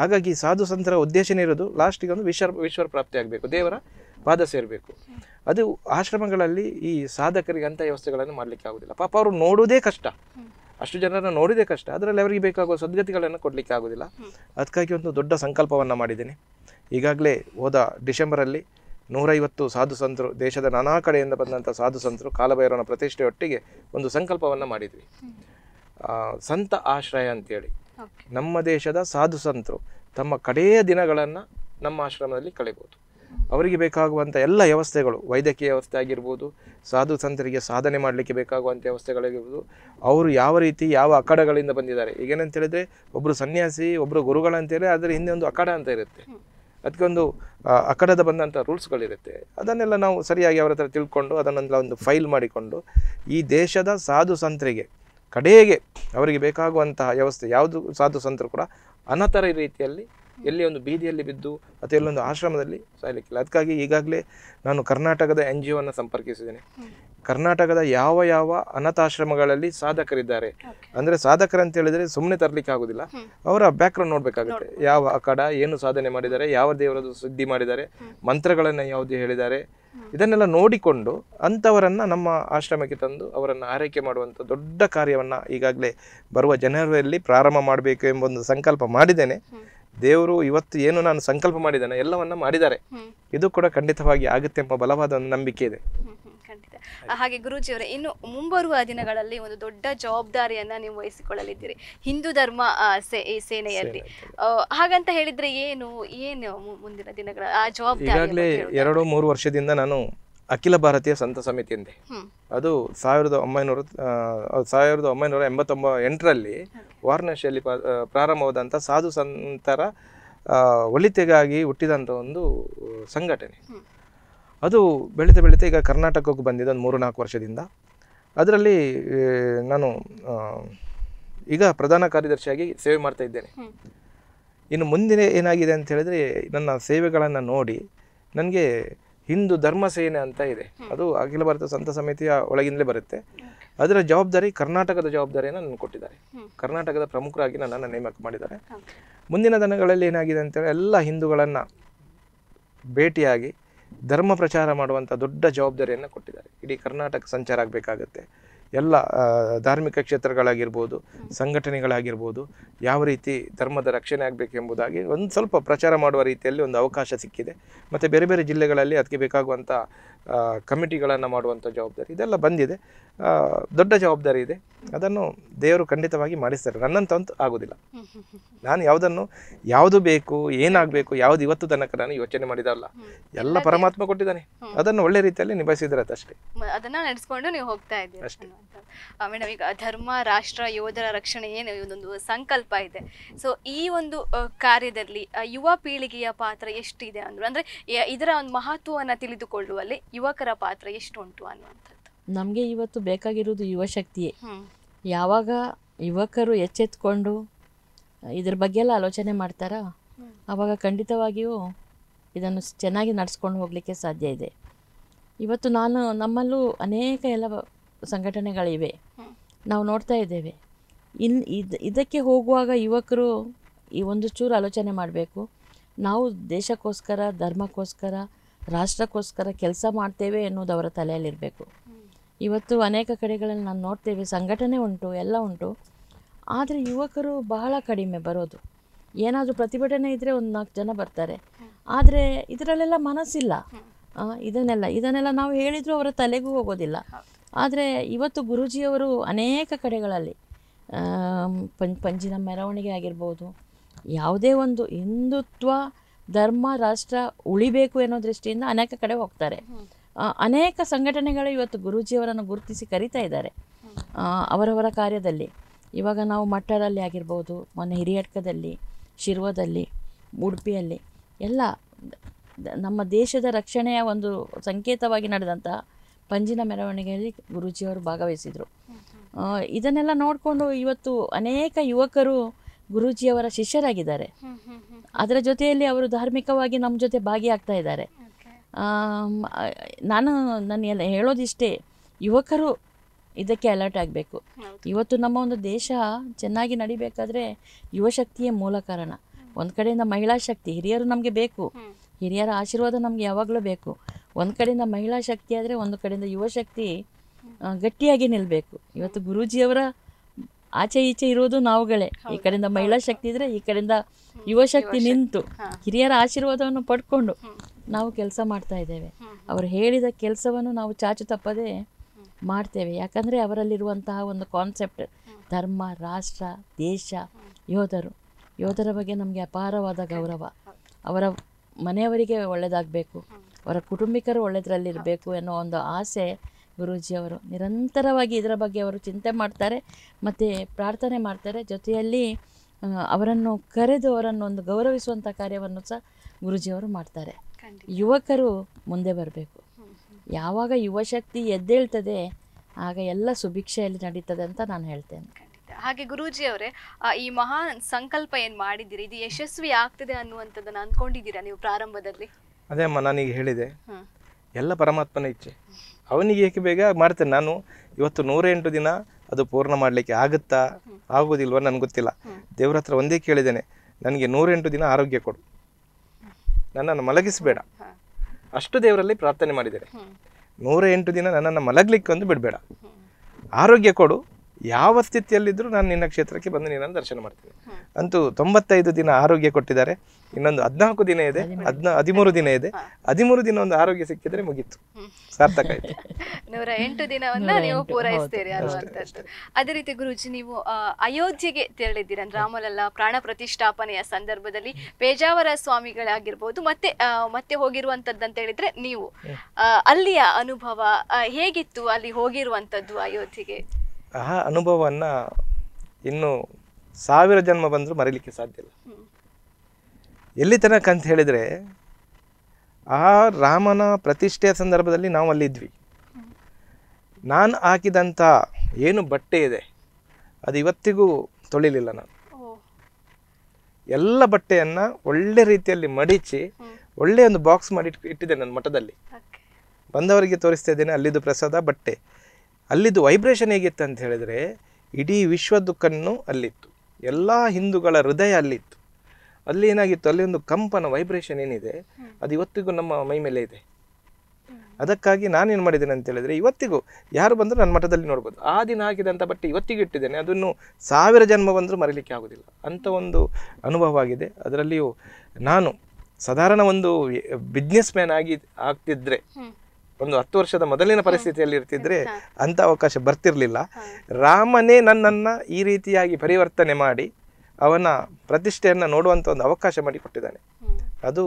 ಹಾಗಾಗಿ ಸಾಧು ಸಂತರ ಉದ್ದೇಶನೇ ಇರೋದು ಲಾಸ್ಟಿಗೆ ಒಂದು ವಿಶ್ವ ವಿಶ್ವ ಪ್ರಾಪ್ತಿ ಆಗಬೇಕು ದೇವರ ಪಾದ ಸೇರಬೇಕು ಅದು ಆಶ್ರಮಗಳಲ್ಲಿ ಈ ಸಾಧಕರಿಗೆ ಅಂಥ ವ್ಯವಸ್ಥೆಗಳನ್ನು ಮಾಡಲಿಕ್ಕೆ ಆಗೋದಿಲ್ಲ ಪಾಪ ಅವರು ನೋಡೋದೇ ಕಷ್ಟ ಅಷ್ಟು ಜನರನ್ನು ನೋಡಿದೇ ಕಷ್ಟ ಅದರಲ್ಲಿ ಅವರಿಗೆ ಬೇಕಾಗುವ ಸದ್ಗತಿಗಳನ್ನು ಕೊಡಲಿಕ್ಕೆ ಆಗೋದಿಲ್ಲ ಅದಕ್ಕಾಗಿ ಒಂದು ದೊಡ್ಡ ಸಂಕಲ್ಪವನ್ನು ಮಾಡಿದ್ದೀನಿ ಈಗಾಗಲೇ ಹೋದ ಡಿಸೆಂಬರಲ್ಲಿ ನೂರೈವತ್ತು ಸಾಧು ಸಂತರು ದೇಶದ ನಾನಾ ಕಡೆಯಿಂದ ಬಂದಂಥ ಸಾಧು ಸಂತರು ಕಾಲಭೈರವನ ಪ್ರತಿಷ್ಠೆಯೊಟ್ಟಿಗೆ ಒಂದು ಸಂಕಲ್ಪವನ್ನು ಮಾಡಿದ್ವಿ ಸಂತ ಆಶ್ರಯ ಅಂತೇಳಿ ನಮ್ಮ ದೇಶದ ಸಾಧು ಸಂತರು ತಮ್ಮ ಕಡೆಯ ದಿನಗಳನ್ನು ನಮ್ಮ ಆಶ್ರಮದಲ್ಲಿ ಕಳೆಯಬಹುದು ಅವರಿಗೆ ಬೇಕಾಗುವಂಥ ಎಲ್ಲ ವ್ಯವಸ್ಥೆಗಳು ವೈದ್ಯಕೀಯ ವ್ಯವಸ್ಥೆ ಆಗಿರ್ಬೋದು ಸಾಧು ಸಂತರಿಗೆ ಸಾಧನೆ ಮಾಡಲಿಕ್ಕೆ ಬೇಕಾಗುವಂಥ ವ್ಯವಸ್ಥೆಗಳಾಗಿರ್ಬೋದು ಅವರು ಯಾವ ರೀತಿ ಯಾವ ಅಖಾಡಗಳಿಂದ ಬಂದಿದ್ದಾರೆ ಈಗೇನಂತ ಹೇಳಿದ್ರೆ ಒಬ್ಬರು ಸನ್ಯಾಸಿ ಒಬ್ಬರು ಗುರುಗಳಂತೇಳಿ ಅದರ ಹಿಂದೆ ಒಂದು ಅಖಾಡ ಅಂತ ಇರುತ್ತೆ ಅದಕ್ಕೆ ಒಂದು ಅಖಡದ ಬಂದಂಥ ರೂಲ್ಸ್ಗಳಿರುತ್ತೆ ಅದನ್ನೆಲ್ಲ ನಾವು ಸರಿಯಾಗಿ ಅವರ ಹತ್ರ ತಿಳ್ಕೊಂಡು ಅದನ್ನೆಲ್ಲ ಒಂದು ಫೈಲ್ ಮಾಡಿಕೊಂಡು ಈ ದೇಶದ ಸಾಧು ಸಂತರಿಗೆ ಕಡೆಗೆ ಅವರಿಗೆ ಬೇಕಾಗುವಂತಹ ವ್ಯವಸ್ಥೆ ಯಾವುದು ಸಾಧು ಸಂತರು ಕೂಡ ಅನತರ ರೀತಿಯಲ್ಲಿ ಎಲ್ಲಿ ಒಂದು ಬೀದಿಯಲ್ಲಿ ಬಿದ್ದು ಅಥವಾ ಎಲ್ಲೊಂದು ಆಶ್ರಮದಲ್ಲಿ ಸಾಯಲಿಕ್ಕಿಲ್ಲ ಅದಕ್ಕಾಗಿ ಈಗಾಗಲೇ ನಾನು ಕರ್ನಾಟಕದ ಎನ್ ಜಿ ಒನ್ನು ಸಂಪರ್ಕಿಸಿದ್ದೇನೆ ಕರ್ನಾಟಕದ ಯಾವ ಯಾವ ಅನಾಥಾಶ್ರಮಗಳಲ್ಲಿ ಸಾಧಕರಿದ್ದಾರೆ ಅಂದರೆ ಸಾಧಕರು ಅಂತ ಹೇಳಿದರೆ ಸುಮ್ಮನೆ ತರಲಿಕ್ಕೆ ಆಗೋದಿಲ್ಲ ಅವರ ಬ್ಯಾಕ್ಗ್ರೌಂಡ್ ನೋಡಬೇಕಾಗುತ್ತೆ ಯಾವ ಕಡ ಏನು ಸಾಧನೆ ಮಾಡಿದ್ದಾರೆ ಯಾವ ದೇವರದು ಸುದ್ದಿ ಮಾಡಿದ್ದಾರೆ ಮಂತ್ರಗಳನ್ನು ಯಾವುದು ಹೇಳಿದ್ದಾರೆ ಇದನ್ನೆಲ್ಲ ನೋಡಿಕೊಂಡು ಅಂಥವರನ್ನ ನಮ್ಮ ಆಶ್ರಮಕ್ಕೆ ತಂದು ಅವರನ್ನು ಆರೈಕೆ ಮಾಡುವಂಥ ದೊಡ್ಡ ಕಾರ್ಯವನ್ನು ಈಗಾಗಲೇ ಬರುವ ಜನವರಿಯಲ್ಲಿ ಪ್ರಾರಂಭ ಮಾಡಬೇಕು ಒಂದು ಸಂಕಲ್ಪ ಮಾಡಿದ್ದೇನೆ ದೇವರು ಇವತ್ತು ಏನು ನಾನು ಸಂಕಲ್ಪ ಮಾಡಿದ್ದೇನೆ ಎಲ್ಲವನ್ನ ಮಾಡಿದ್ದಾರೆ ಇದು ಕೂಡ ಖಂಡಿತವಾಗಿ ಆಗುತ್ತೆ ಎಂಬ ಬಲವಾದ ಒಂದು ನಂಬಿಕೆ ಇದೆ ಖಂಡಿತ ಹಾಗೆ ಗುರುಜಿಯವರೇ ಇನ್ನು ಮುಂಬರುವ ದಿನಗಳಲ್ಲಿ ಒಂದು ದೊಡ್ಡ ಜವಾಬ್ದಾರಿಯನ್ನ ನೀವು ವಹಿಸಿಕೊಳ್ಳಲಿದ್ದೀರಿ ಹಿಂದೂ ಧರ್ಮ ಸೇನೆಯಲ್ಲಿ ಹಾಗಂತ ಹೇಳಿದ್ರೆ ಏನು ಏನು ಮುಂದಿನ ದಿನಗಳ ಆ ಜವಾಬ್ದಾರಿ ಎರಡು ಮೂರು ವರ್ಷದಿಂದ ನಾನು ಅಖಿಲ ಭಾರತೀಯ ಸಂತ ಸಮಿತಿ ಅದು ಸಾವಿರದ ಒಂಬೈನೂರ ಸಾವಿರದ ಒಂಬೈನೂರ ಎಂಬತ್ತೊಂಬ ಎಂಟರಲ್ಲಿ ವಾರಣಾಸಿಯಲ್ಲಿ ಪ್ರಾರಂಭವಾದಂಥ ಸಾಧು ಸಂತರ ಒಳಿತೆಗಾಗಿ ಹುಟ್ಟಿದಂಥ ಒಂದು ಸಂಘಟನೆ ಅದು ಬೆಳೀತಾ ಬೆಳೀತಾ ಈಗ ಕರ್ನಾಟಕಕ್ಕೆ ಬಂದಿದೆ ಒಂದು ಮೂರು ನಾಲ್ಕು ವರ್ಷದಿಂದ ಅದರಲ್ಲಿ ನಾನು ಈಗ ಪ್ರಧಾನ ಕಾರ್ಯದರ್ಶಿಯಾಗಿ ಸೇವೆ ಮಾಡ್ತಾ ಇದ್ದೇನೆ ಇನ್ನು ಮುಂದಿನ ಏನಾಗಿದೆ ಅಂತ ಹೇಳಿದ್ರೆ ನನ್ನ ಸೇವೆಗಳನ್ನು ನೋಡಿ ನನಗೆ ಹಿಂದೂ ಧರ್ಮ ಸೇನೆ ಅಂತ ಇದೆ ಅದು ಅಖಿಲ ಭಾರತ ಸಂತ ಸಮಿತಿಯ ಒಳಗಿಂದಲೇ ಬರುತ್ತೆ ಅದರ ಜವಾಬ್ದಾರಿ ಕರ್ನಾಟಕದ ಜವಾಬ್ದಾರಿಯನ್ನು ನನಗೆ ಕೊಟ್ಟಿದ್ದಾರೆ ಕರ್ನಾಟಕದ ಪ್ರಮುಖರಾಗಿ ನನ್ನನ್ನು ನೇಮಕ ಮಾಡಿದ್ದಾರೆ ಮುಂದಿನ ದಿನಗಳಲ್ಲಿ ಏನಾಗಿದೆ ಅಂತೇಳಿ ಎಲ್ಲ ಹಿಂದೂಗಳನ್ನು ಭೇಟಿಯಾಗಿ ಧರ್ಮ ಪ್ರಚಾರ ಮಾಡುವಂಥ ದೊಡ್ಡ ಜವಾಬ್ದಾರಿಯನ್ನು ಕೊಟ್ಟಿದ್ದಾರೆ ಇಡೀ ಕರ್ನಾಟಕ ಸಂಚಾರ ಆಗಬೇಕಾಗತ್ತೆ ಎಲ್ಲ ಧಾರ್ಮಿಕ ಕ್ಷೇತ್ರಗಳಾಗಿರ್ಬೋದು ಸಂಘಟನೆಗಳಾಗಿರ್ಬೋದು ಯಾವ ರೀತಿ ಧರ್ಮದ ರಕ್ಷಣೆ ಆಗಬೇಕೆಂಬುದಾಗಿ ಒಂದು ಸ್ವಲ್ಪ ಪ್ರಚಾರ ಮಾಡುವ ರೀತಿಯಲ್ಲಿ ಒಂದು ಅವಕಾಶ ಸಿಕ್ಕಿದೆ ಮತ್ತು ಬೇರೆ ಬೇರೆ ಜಿಲ್ಲೆಗಳಲ್ಲಿ ಅದಕ್ಕೆ ಬೇಕಾಗುವಂಥ ಕಮಿಟಿಗಳನ್ನು ಮಾಡುವಂಥ ಜವಾಬ್ದಾರಿ ಇದೆಲ್ಲ ಬಂದಿದೆ ದೊಡ್ಡ ಜವಾಬ್ದಾರಿ ಇದೆ ಅದನ್ನು ದೇವರು ಖಂಡಿತವಾಗಿ ಮಾಡಿಸ್ತಾರೆ ನನ್ನಂತೂ ಆಗೋದಿಲ್ಲ ನಾನು ಯಾವುದನ್ನು ಯಾವುದು ಬೇಕು ಏನಾಗಬೇಕು ಯಾವುದು ಇವತ್ತು ತನಕ ನಾನು ಯೋಚನೆ ಮಾಡಿದಲ್ಲ ಎಲ್ಲ ಪರಮಾತ್ಮ ಕೊಟ್ಟಿದ್ದಾನೆ ಅದನ್ನು ಒಳ್ಳೆ ರೀತಿಯಲ್ಲಿ ನಿಭಾಯಿಸಿದ್ರೆ ಅಷ್ಟೇ ಅದನ್ನ ನಡೆಸ್ಕೊಂಡು ನೀವು ಹೋಗ್ತಾ ಇದ್ದೀರಿ ಅಷ್ಟೇ ಮೇಡಮ್ ಈಗ ಧರ್ಮ ರಾಷ್ಟ್ರ ಯೋಧರ ರಕ್ಷಣೆ ಏನು ಇದೊಂದು ಸಂಕಲ್ಪ ಇದೆ ಸೊ ಈ ಒಂದು ಕಾರ್ಯದಲ್ಲಿ ಯುವ ಪೀಳಿಗೆಯ ಪಾತ್ರ ಎಷ್ಟಿದೆ ಅಂದ್ರೆ ಅಂದ್ರೆ ಇದರ ಒಂದು ಮಹತ್ವವನ್ನು ತಿಳಿದುಕೊಳ್ಳುವಲ್ಲಿ ಯುವಕರ ಪಾತ್ರ ಎಷ್ಟು ಉಂಟು ಅನ್ನುವಂಥದ್ದು ನಮಗೆ ಇವತ್ತು ಬೇಕಾಗಿರೋದು ಯುವಶಕ್ತಿಯೇ ಯಾವಾಗ ಯುವಕರು ಎಚ್ಚೆತ್ಕೊಂಡು ಇದ್ರ ಬಗ್ಗೆ ಎಲ್ಲ ಆಲೋಚನೆ ಮಾಡ್ತಾರಾ ಆವಾಗ ಖಂಡಿತವಾಗಿಯೂ ಇದನ್ನು ಚೆನ್ನಾಗಿ ನಡೆಸ್ಕೊಂಡು ಹೋಗಲಿಕ್ಕೆ ಸಾಧ್ಯ ಇದೆ ಇವತ್ತು ನಾನು ನಮ್ಮಲ್ಲೂ ಅನೇಕ ಎಲ್ಲ ಸಂಘಟನೆಗಳಿವೆ ನಾವು ನೋಡ್ತಾ ಇದ್ದೇವೆ ಇನ್ ಇದು ಇದಕ್ಕೆ ಹೋಗುವಾಗ ಯುವಕರು ಈ ಒಂದು ಚೂರು ಆಲೋಚನೆ ಮಾಡಬೇಕು ನಾವು ದೇಶಕ್ಕೋಸ್ಕರ ಧರ್ಮಕ್ಕೋಸ್ಕರ ರಾಷ್ಟ್ರಕ್ಕೋಸ್ಕರ ಕೆಲಸ ಮಾಡ್ತೇವೆ ಎನ್ನುವುದು ಅವರ ತಲೆಯಲ್ಲಿರಬೇಕು ಇವತ್ತು ಅನೇಕ ಕಡೆಗಳಲ್ಲಿ ನಾನು ನೋಡ್ತೇವೆ ಸಂಘಟನೆ ಉಂಟು ಎಲ್ಲ ಉಂಟು ಆದರೆ ಯುವಕರು ಬಹಳ ಕಡಿಮೆ ಬರೋದು ಏನಾದರೂ ಪ್ರತಿಭಟನೆ ಇದ್ದರೆ ಒಂದು ನಾಲ್ಕು ಜನ ಬರ್ತಾರೆ ಆದರೆ ಇದರಲ್ಲೆಲ್ಲ ಮನಸ್ಸಿಲ್ಲ ಇದನ್ನೆಲ್ಲ ಇದನ್ನೆಲ್ಲ ನಾವು ಹೇಳಿದರೂ ಅವರ ತಲೆಗೂ ಹೋಗೋದಿಲ್ಲ ಆದರೆ ಇವತ್ತು ಗುರುಜಿಯವರು ಅನೇಕ ಕಡೆಗಳಲ್ಲಿ ಪಂ ಪಂಜಿನ ಮೆರವಣಿಗೆ ಆಗಿರ್ಬೋದು ಯಾವುದೇ ಒಂದು ಹಿಂದುತ್ವ ಧರ್ಮ ರಾಷ್ಟ್ರ ಉಳಿಬೇಕು ಅನ್ನೋ ದೃಷ್ಟಿಯಿಂದ ಅನೇಕ ಕಡೆ ಹೋಗ್ತಾರೆ ಅನೇಕ ಸಂಘಟನೆಗಳು ಇವತ್ತು ಗುರೂಜಿಯವರನ್ನು ಗುರುತಿಸಿ ಕರಿತಾ ಇದ್ದಾರೆ ಅವರವರ ಕಾರ್ಯದಲ್ಲಿ ಇವಾಗ ನಾವು ಮಟ್ಟದಲ್ಲಿ ಆಗಿರ್ಬೋದು ಮೊನ್ನೆ ಹಿರಿಯಡ್ಕದಲ್ಲಿ ಶಿರ್ವದಲ್ಲಿ ಉಡುಪಿಯಲ್ಲಿ ಎಲ್ಲ ನಮ್ಮ ದೇಶದ ರಕ್ಷಣೆಯ ಒಂದು ಸಂಕೇತವಾಗಿ ನಡೆದಂತಹ ಪಂಜಿನ ಮೆರವಣಿಗೆಯಲ್ಲಿ ಗುರೂಜಿಯವರು ಭಾಗವಹಿಸಿದರು ಇದನ್ನೆಲ್ಲ ನೋಡಿಕೊಂಡು ಇವತ್ತು ಅನೇಕ ಯುವಕರು ಗುರೂಜಿಯವರ ಶಿಷ್ಯರಾಗಿದ್ದಾರೆ ಅದರ ಜೊತೆಯಲ್ಲಿ ಅವರು ಧಾರ್ಮಿಕವಾಗಿ ನಮ್ಮ ಜೊತೆ ಭಾಗಿಯಾಗ್ತಾ ಇದ್ದಾರೆ ನಾನು ನಾನು ಎಲ್ಲ ಹೇಳೋದಿಷ್ಟೇ ಯುವಕರು ಇದಕ್ಕೆ ಅಲರ್ಟ್ ಆಗಬೇಕು ಇವತ್ತು ನಮ್ಮ ಒಂದು ದೇಶ ಚೆನ್ನಾಗಿ ನಡಿಬೇಕಾದ್ರೆ ಯುವಶಕ್ತಿಯೇ ಮೂಲ ಕಾರಣ ಒಂದು ಕಡೆಯಿಂದ ಮಹಿಳಾ ಶಕ್ತಿ ಹಿರಿಯರು ನಮಗೆ ಬೇಕು ಹಿರಿಯರ ಆಶೀರ್ವಾದ ನಮಗೆ ಯಾವಾಗಲೂ ಬೇಕು ಒಂದು ಕಡೆಯಿಂದ ಮಹಿಳಾ ಶಕ್ತಿ ಆದರೆ ಒಂದು ಕಡೆಯಿಂದ ಯುವಶಕ್ತಿ ಗಟ್ಟಿಯಾಗಿ ನಿಲ್ಲಬೇಕು ಇವತ್ತು ಗುರೂಜಿಯವರ ಆಚೆ ಈಚೆ ಇರೋದು ನಾವುಗಳೇ ಈ ಕಡೆಯಿಂದ ಮಹಿಳಾ ಶಕ್ತಿ ಇದ್ರೆ ಈ ಕಡೆಯಿಂದ ಯುವಶಕ್ತಿ ನಿಂತು ಹಿರಿಯರ ಆಶೀರ್ವಾದವನ್ನು ಪಡ್ಕೊಂಡು ನಾವು ಕೆಲಸ ಮಾಡ್ತಾ ಇದ್ದೇವೆ ಅವರು ಹೇಳಿದ ಕೆಲಸವನ್ನು ನಾವು ಚಾಚು ತಪ್ಪದೆ ಮಾಡ್ತೇವೆ ಯಾಕಂದರೆ ಅವರಲ್ಲಿರುವಂತಹ ಒಂದು ಕಾನ್ಸೆಪ್ಟ್ ಧರ್ಮ ರಾಷ್ಟ್ರ ದೇಶ ಯೋಧರು ಯೋಧರ ಬಗ್ಗೆ ನಮಗೆ ಅಪಾರವಾದ ಗೌರವ ಅವರ ಮನೆಯವರಿಗೆ ಒಳ್ಳೆಯದಾಗಬೇಕು ಅವರ ಕುಟುಂಬಿಕರು ಒಳ್ಳೆಯದರಲ್ಲಿರಬೇಕು ಎನ್ನುವ ಒಂದು ಆಸೆ ಗುರೂಜಿಯವರು ನಿರಂತರವಾಗಿ ಇದರ ಬಗ್ಗೆ ಅವರು ಚಿಂತೆ ಮಾಡ್ತಾರೆ ಮತ್ತು ಪ್ರಾರ್ಥನೆ ಮಾಡ್ತಾರೆ ಜೊತೆಯಲ್ಲಿ ಅವರನ್ನು ಕರೆದು ಅವರನ್ನು ಒಂದು ಗೌರವಿಸುವಂಥ ಕಾರ್ಯವನ್ನು ಸಹ ಗುರೂಜಿಯವರು ಮಾಡ್ತಾರೆ ಯುವಕರು ಮುಂದೆ ಬರಬೇಕು ಯಾವಾಗ ಯುವಶಕ್ತಿ ಎದ್ದೇಳ್ತದೆ ಆಗ ಎಲ್ಲ ಸುಭಿಕ್ಷೆಯಲ್ಲಿ ನಡೀತದೆ ಅಂತ ನಾನು ಹೇಳ್ತೇನೆ ಹಾಗೆ ಗುರೂಜಿ ಅವರೇ ಈ ಮಹಾನ್ ಸಂಕಲ್ಪ ಏನು ಮಾಡಿದ್ದೀರಿ ಇದು ಯಶಸ್ವಿ ಆಗ್ತದೆ ಅನ್ನುವಂಥದ್ದನ್ನು ಅಂದ್ಕೊಂಡಿದ್ದೀರಾ ನೀವು ಪ್ರಾರಂಭದಲ್ಲಿ ಅದೇ ಅಮ್ಮ ನಾನೀಗ ಹೇಳಿದೆ ಎಲ್ಲ ಪರಮಾತ್ಮನ ಇಚ್ಛೆ ಅವನಿಗೆ ಏಕೆ ಬೇಗ ಮಾಡ್ತೇನೆ ನಾನು ಇವತ್ತು ನೂರೆಂಟು ದಿನ ಅದು ಪೂರ್ಣ ಮಾಡಲಿಕ್ಕೆ ಆಗುತ್ತಾ ಆಗೋದಿಲ್ವ ನನಗೆ ಗೊತ್ತಿಲ್ಲ ದೇವ್ರ ಹತ್ರ ಒಂದೇ ಕೇಳಿದ್ದೇನೆ ನನಗೆ ನೂರೆಂಟು ದಿನ ಆರೋಗ್ಯ ಕೊಡು ನನ್ನನ್ನು ಮಲಗಿಸಬೇಡ ಅಷ್ಟು ದೇವರಲ್ಲಿ ಪ್ರಾರ್ಥನೆ ಮಾಡಿದ್ದಾರೆ ನೂರ ಎಂಟು ದಿನ ನನ್ನನ್ನು ಒಂದು ಬಿಡಬೇಡ ಆರೋಗ್ಯ ಕೊಡು ಯಾವ ಸ್ಥಿತಿಯಲ್ಲಿದ್ದರೂ ನಾನು ನಿನ್ನ ಕ್ಷೇತ್ರಕ್ಕೆ ಬಂದು ನಿನ್ನನ್ನು ದರ್ಶನ ಮಾಡ್ತೀನಿ ಅಂತೂ ತೊಂಬತ್ತೈದು ದಿನ ಆರೋಗ್ಯ ಕೊಟ್ಟಿದ್ದಾರೆ ಇನ್ನೊಂದು ಹದಿನಾಲ್ಕು ದಿನ ಇದೆ ಹದಿನ ಹದಿಮೂರು ದಿನ ಇದೆ ಹದಿಮೂರು ದಿನ ಒಂದು ಆರೋಗ್ಯ ಸಿಕ್ಕಿದ್ರೆ ಮುಗೀತು ಸಾರ್ಥಕ ಆಯ್ತು ನೂರ ಎಂಟು ದಿನವನ್ನ ನೀವು ಪೂರೈಸ್ತೀರಿ ಅದೇ ರೀತಿ ಗುರುಜಿ ನೀವು ಅಯೋಧ್ಯೆಗೆ ತೆರಳಿದ್ದೀರಾ ರಾಮಲಲ್ಲ ಪ್ರಾಣ ಪ್ರತಿಷ್ಠಾಪನೆಯ ಸಂದರ್ಭದಲ್ಲಿ ಪೇಜಾವರ ಸ್ವಾಮಿಗಳಾಗಿರ್ಬೋದು ಮತ್ತೆ ಮತ್ತೆ ಹೋಗಿರುವಂತದ್ದು ಅಂತ ಹೇಳಿದ್ರೆ ನೀವು ಅಲ್ಲಿಯ ಅನುಭವ ಹೇಗಿತ್ತು ಅಲ್ಲಿ ಹೋಗಿರುವಂತದ್ದು ಅಯೋಧ್ಯೆಗೆ ಆ ಅನುಭವವನ್ನು ಇನ್ನು ಸಾವಿರ ಜನ್ಮ ಬಂದರೂ ಮರೀಲಿಕ್ಕೆ ಸಾಧ್ಯ ಇಲ್ಲ ಎಲ್ಲಿ ತನಕ ಅಂತ ಹೇಳಿದರೆ ಆ ರಾಮನ ಪ್ರತಿಷ್ಠೆಯ ಸಂದರ್ಭದಲ್ಲಿ ನಾವು ಅಲ್ಲಿದ್ವಿ ನಾನು ಹಾಕಿದಂಥ ಏನು ಬಟ್ಟೆ ಇದೆ ಅದು ಇವತ್ತಿಗೂ ತೊಳಿಲಿಲ್ಲ ನಾನು ಎಲ್ಲ ಬಟ್ಟೆಯನ್ನು ಒಳ್ಳೆ ರೀತಿಯಲ್ಲಿ ಮಡಿಚಿ ಒಳ್ಳೆಯ ಒಂದು ಬಾಕ್ಸ್ ಮಾಡಿ ಇಟ್ಟಿದ್ದೇನೆ ನನ್ನ ಮಠದಲ್ಲಿ ಬಂದವರಿಗೆ ತೋರಿಸ್ತಾ ಇದ್ದೇನೆ ಅಲ್ಲಿದ್ದು ಪ್ರಸಾದ ಬಟ್ಟೆ ಅಲ್ಲಿದ್ದು ವೈಬ್ರೇಷನ್ ಹೇಗಿತ್ತು ಅಂತ ಹೇಳಿದರೆ ಇಡೀ ವಿಶ್ವದ್ದು ಕಣ್ಣು ಅಲ್ಲಿತ್ತು ಎಲ್ಲ ಹಿಂದೂಗಳ ಹೃದಯ ಅಲ್ಲಿತ್ತು ಅಲ್ಲಿ ಏನಾಗಿತ್ತು ಅಲ್ಲಿ ಒಂದು ಕಂಪನ ವೈಬ್ರೇಷನ್ ಏನಿದೆ ಅದು ಇವತ್ತಿಗೂ ನಮ್ಮ ಮೈ ಮೇಲೆ ಇದೆ ಅದಕ್ಕಾಗಿ ನಾನೇನು ಮಾಡಿದ್ದೇನೆ ಅಂತ ಹೇಳಿದರೆ ಇವತ್ತಿಗೂ ಯಾರು ಬಂದರೂ ನನ್ನ ಮಠದಲ್ಲಿ ನೋಡ್ಬೋದು ಆ ದಿನ ಹಾಕಿದಂಥ ಬಟ್ಟೆ ಇವತ್ತಿಗೂ ಇಟ್ಟಿದ್ದೇನೆ ಅದನ್ನು ಸಾವಿರ ಜನ್ಮ ಬಂದರೂ ಮರೀಲಿಕ್ಕೆ ಆಗೋದಿಲ್ಲ ಅಂಥ ಒಂದು ಅನುಭವ ಆಗಿದೆ ಅದರಲ್ಲಿಯೂ ನಾನು ಸಾಧಾರಣ ಒಂದು ಬಿಸ್ನೆಸ್ ಮ್ಯಾನ್ ಆಗಿ ಆಗ್ತಿದ್ರೆ ಒಂದು ಹತ್ತು ವರ್ಷದ ಮೊದಲಿನ ಪರಿಸ್ಥಿತಿಯಲ್ಲಿ ಇರ್ತಿದ್ರೆ ಅಂಥ ಅವಕಾಶ ಬರ್ತಿರಲಿಲ್ಲ ರಾಮನೇ ನನ್ನನ್ನು ಈ ರೀತಿಯಾಗಿ ಪರಿವರ್ತನೆ ಮಾಡಿ ಅವನ ಪ್ರತಿಷ್ಠೆಯನ್ನು ನೋಡುವಂಥ ಒಂದು ಅವಕಾಶ ಮಾಡಿಕೊಟ್ಟಿದ್ದಾನೆ ಅದು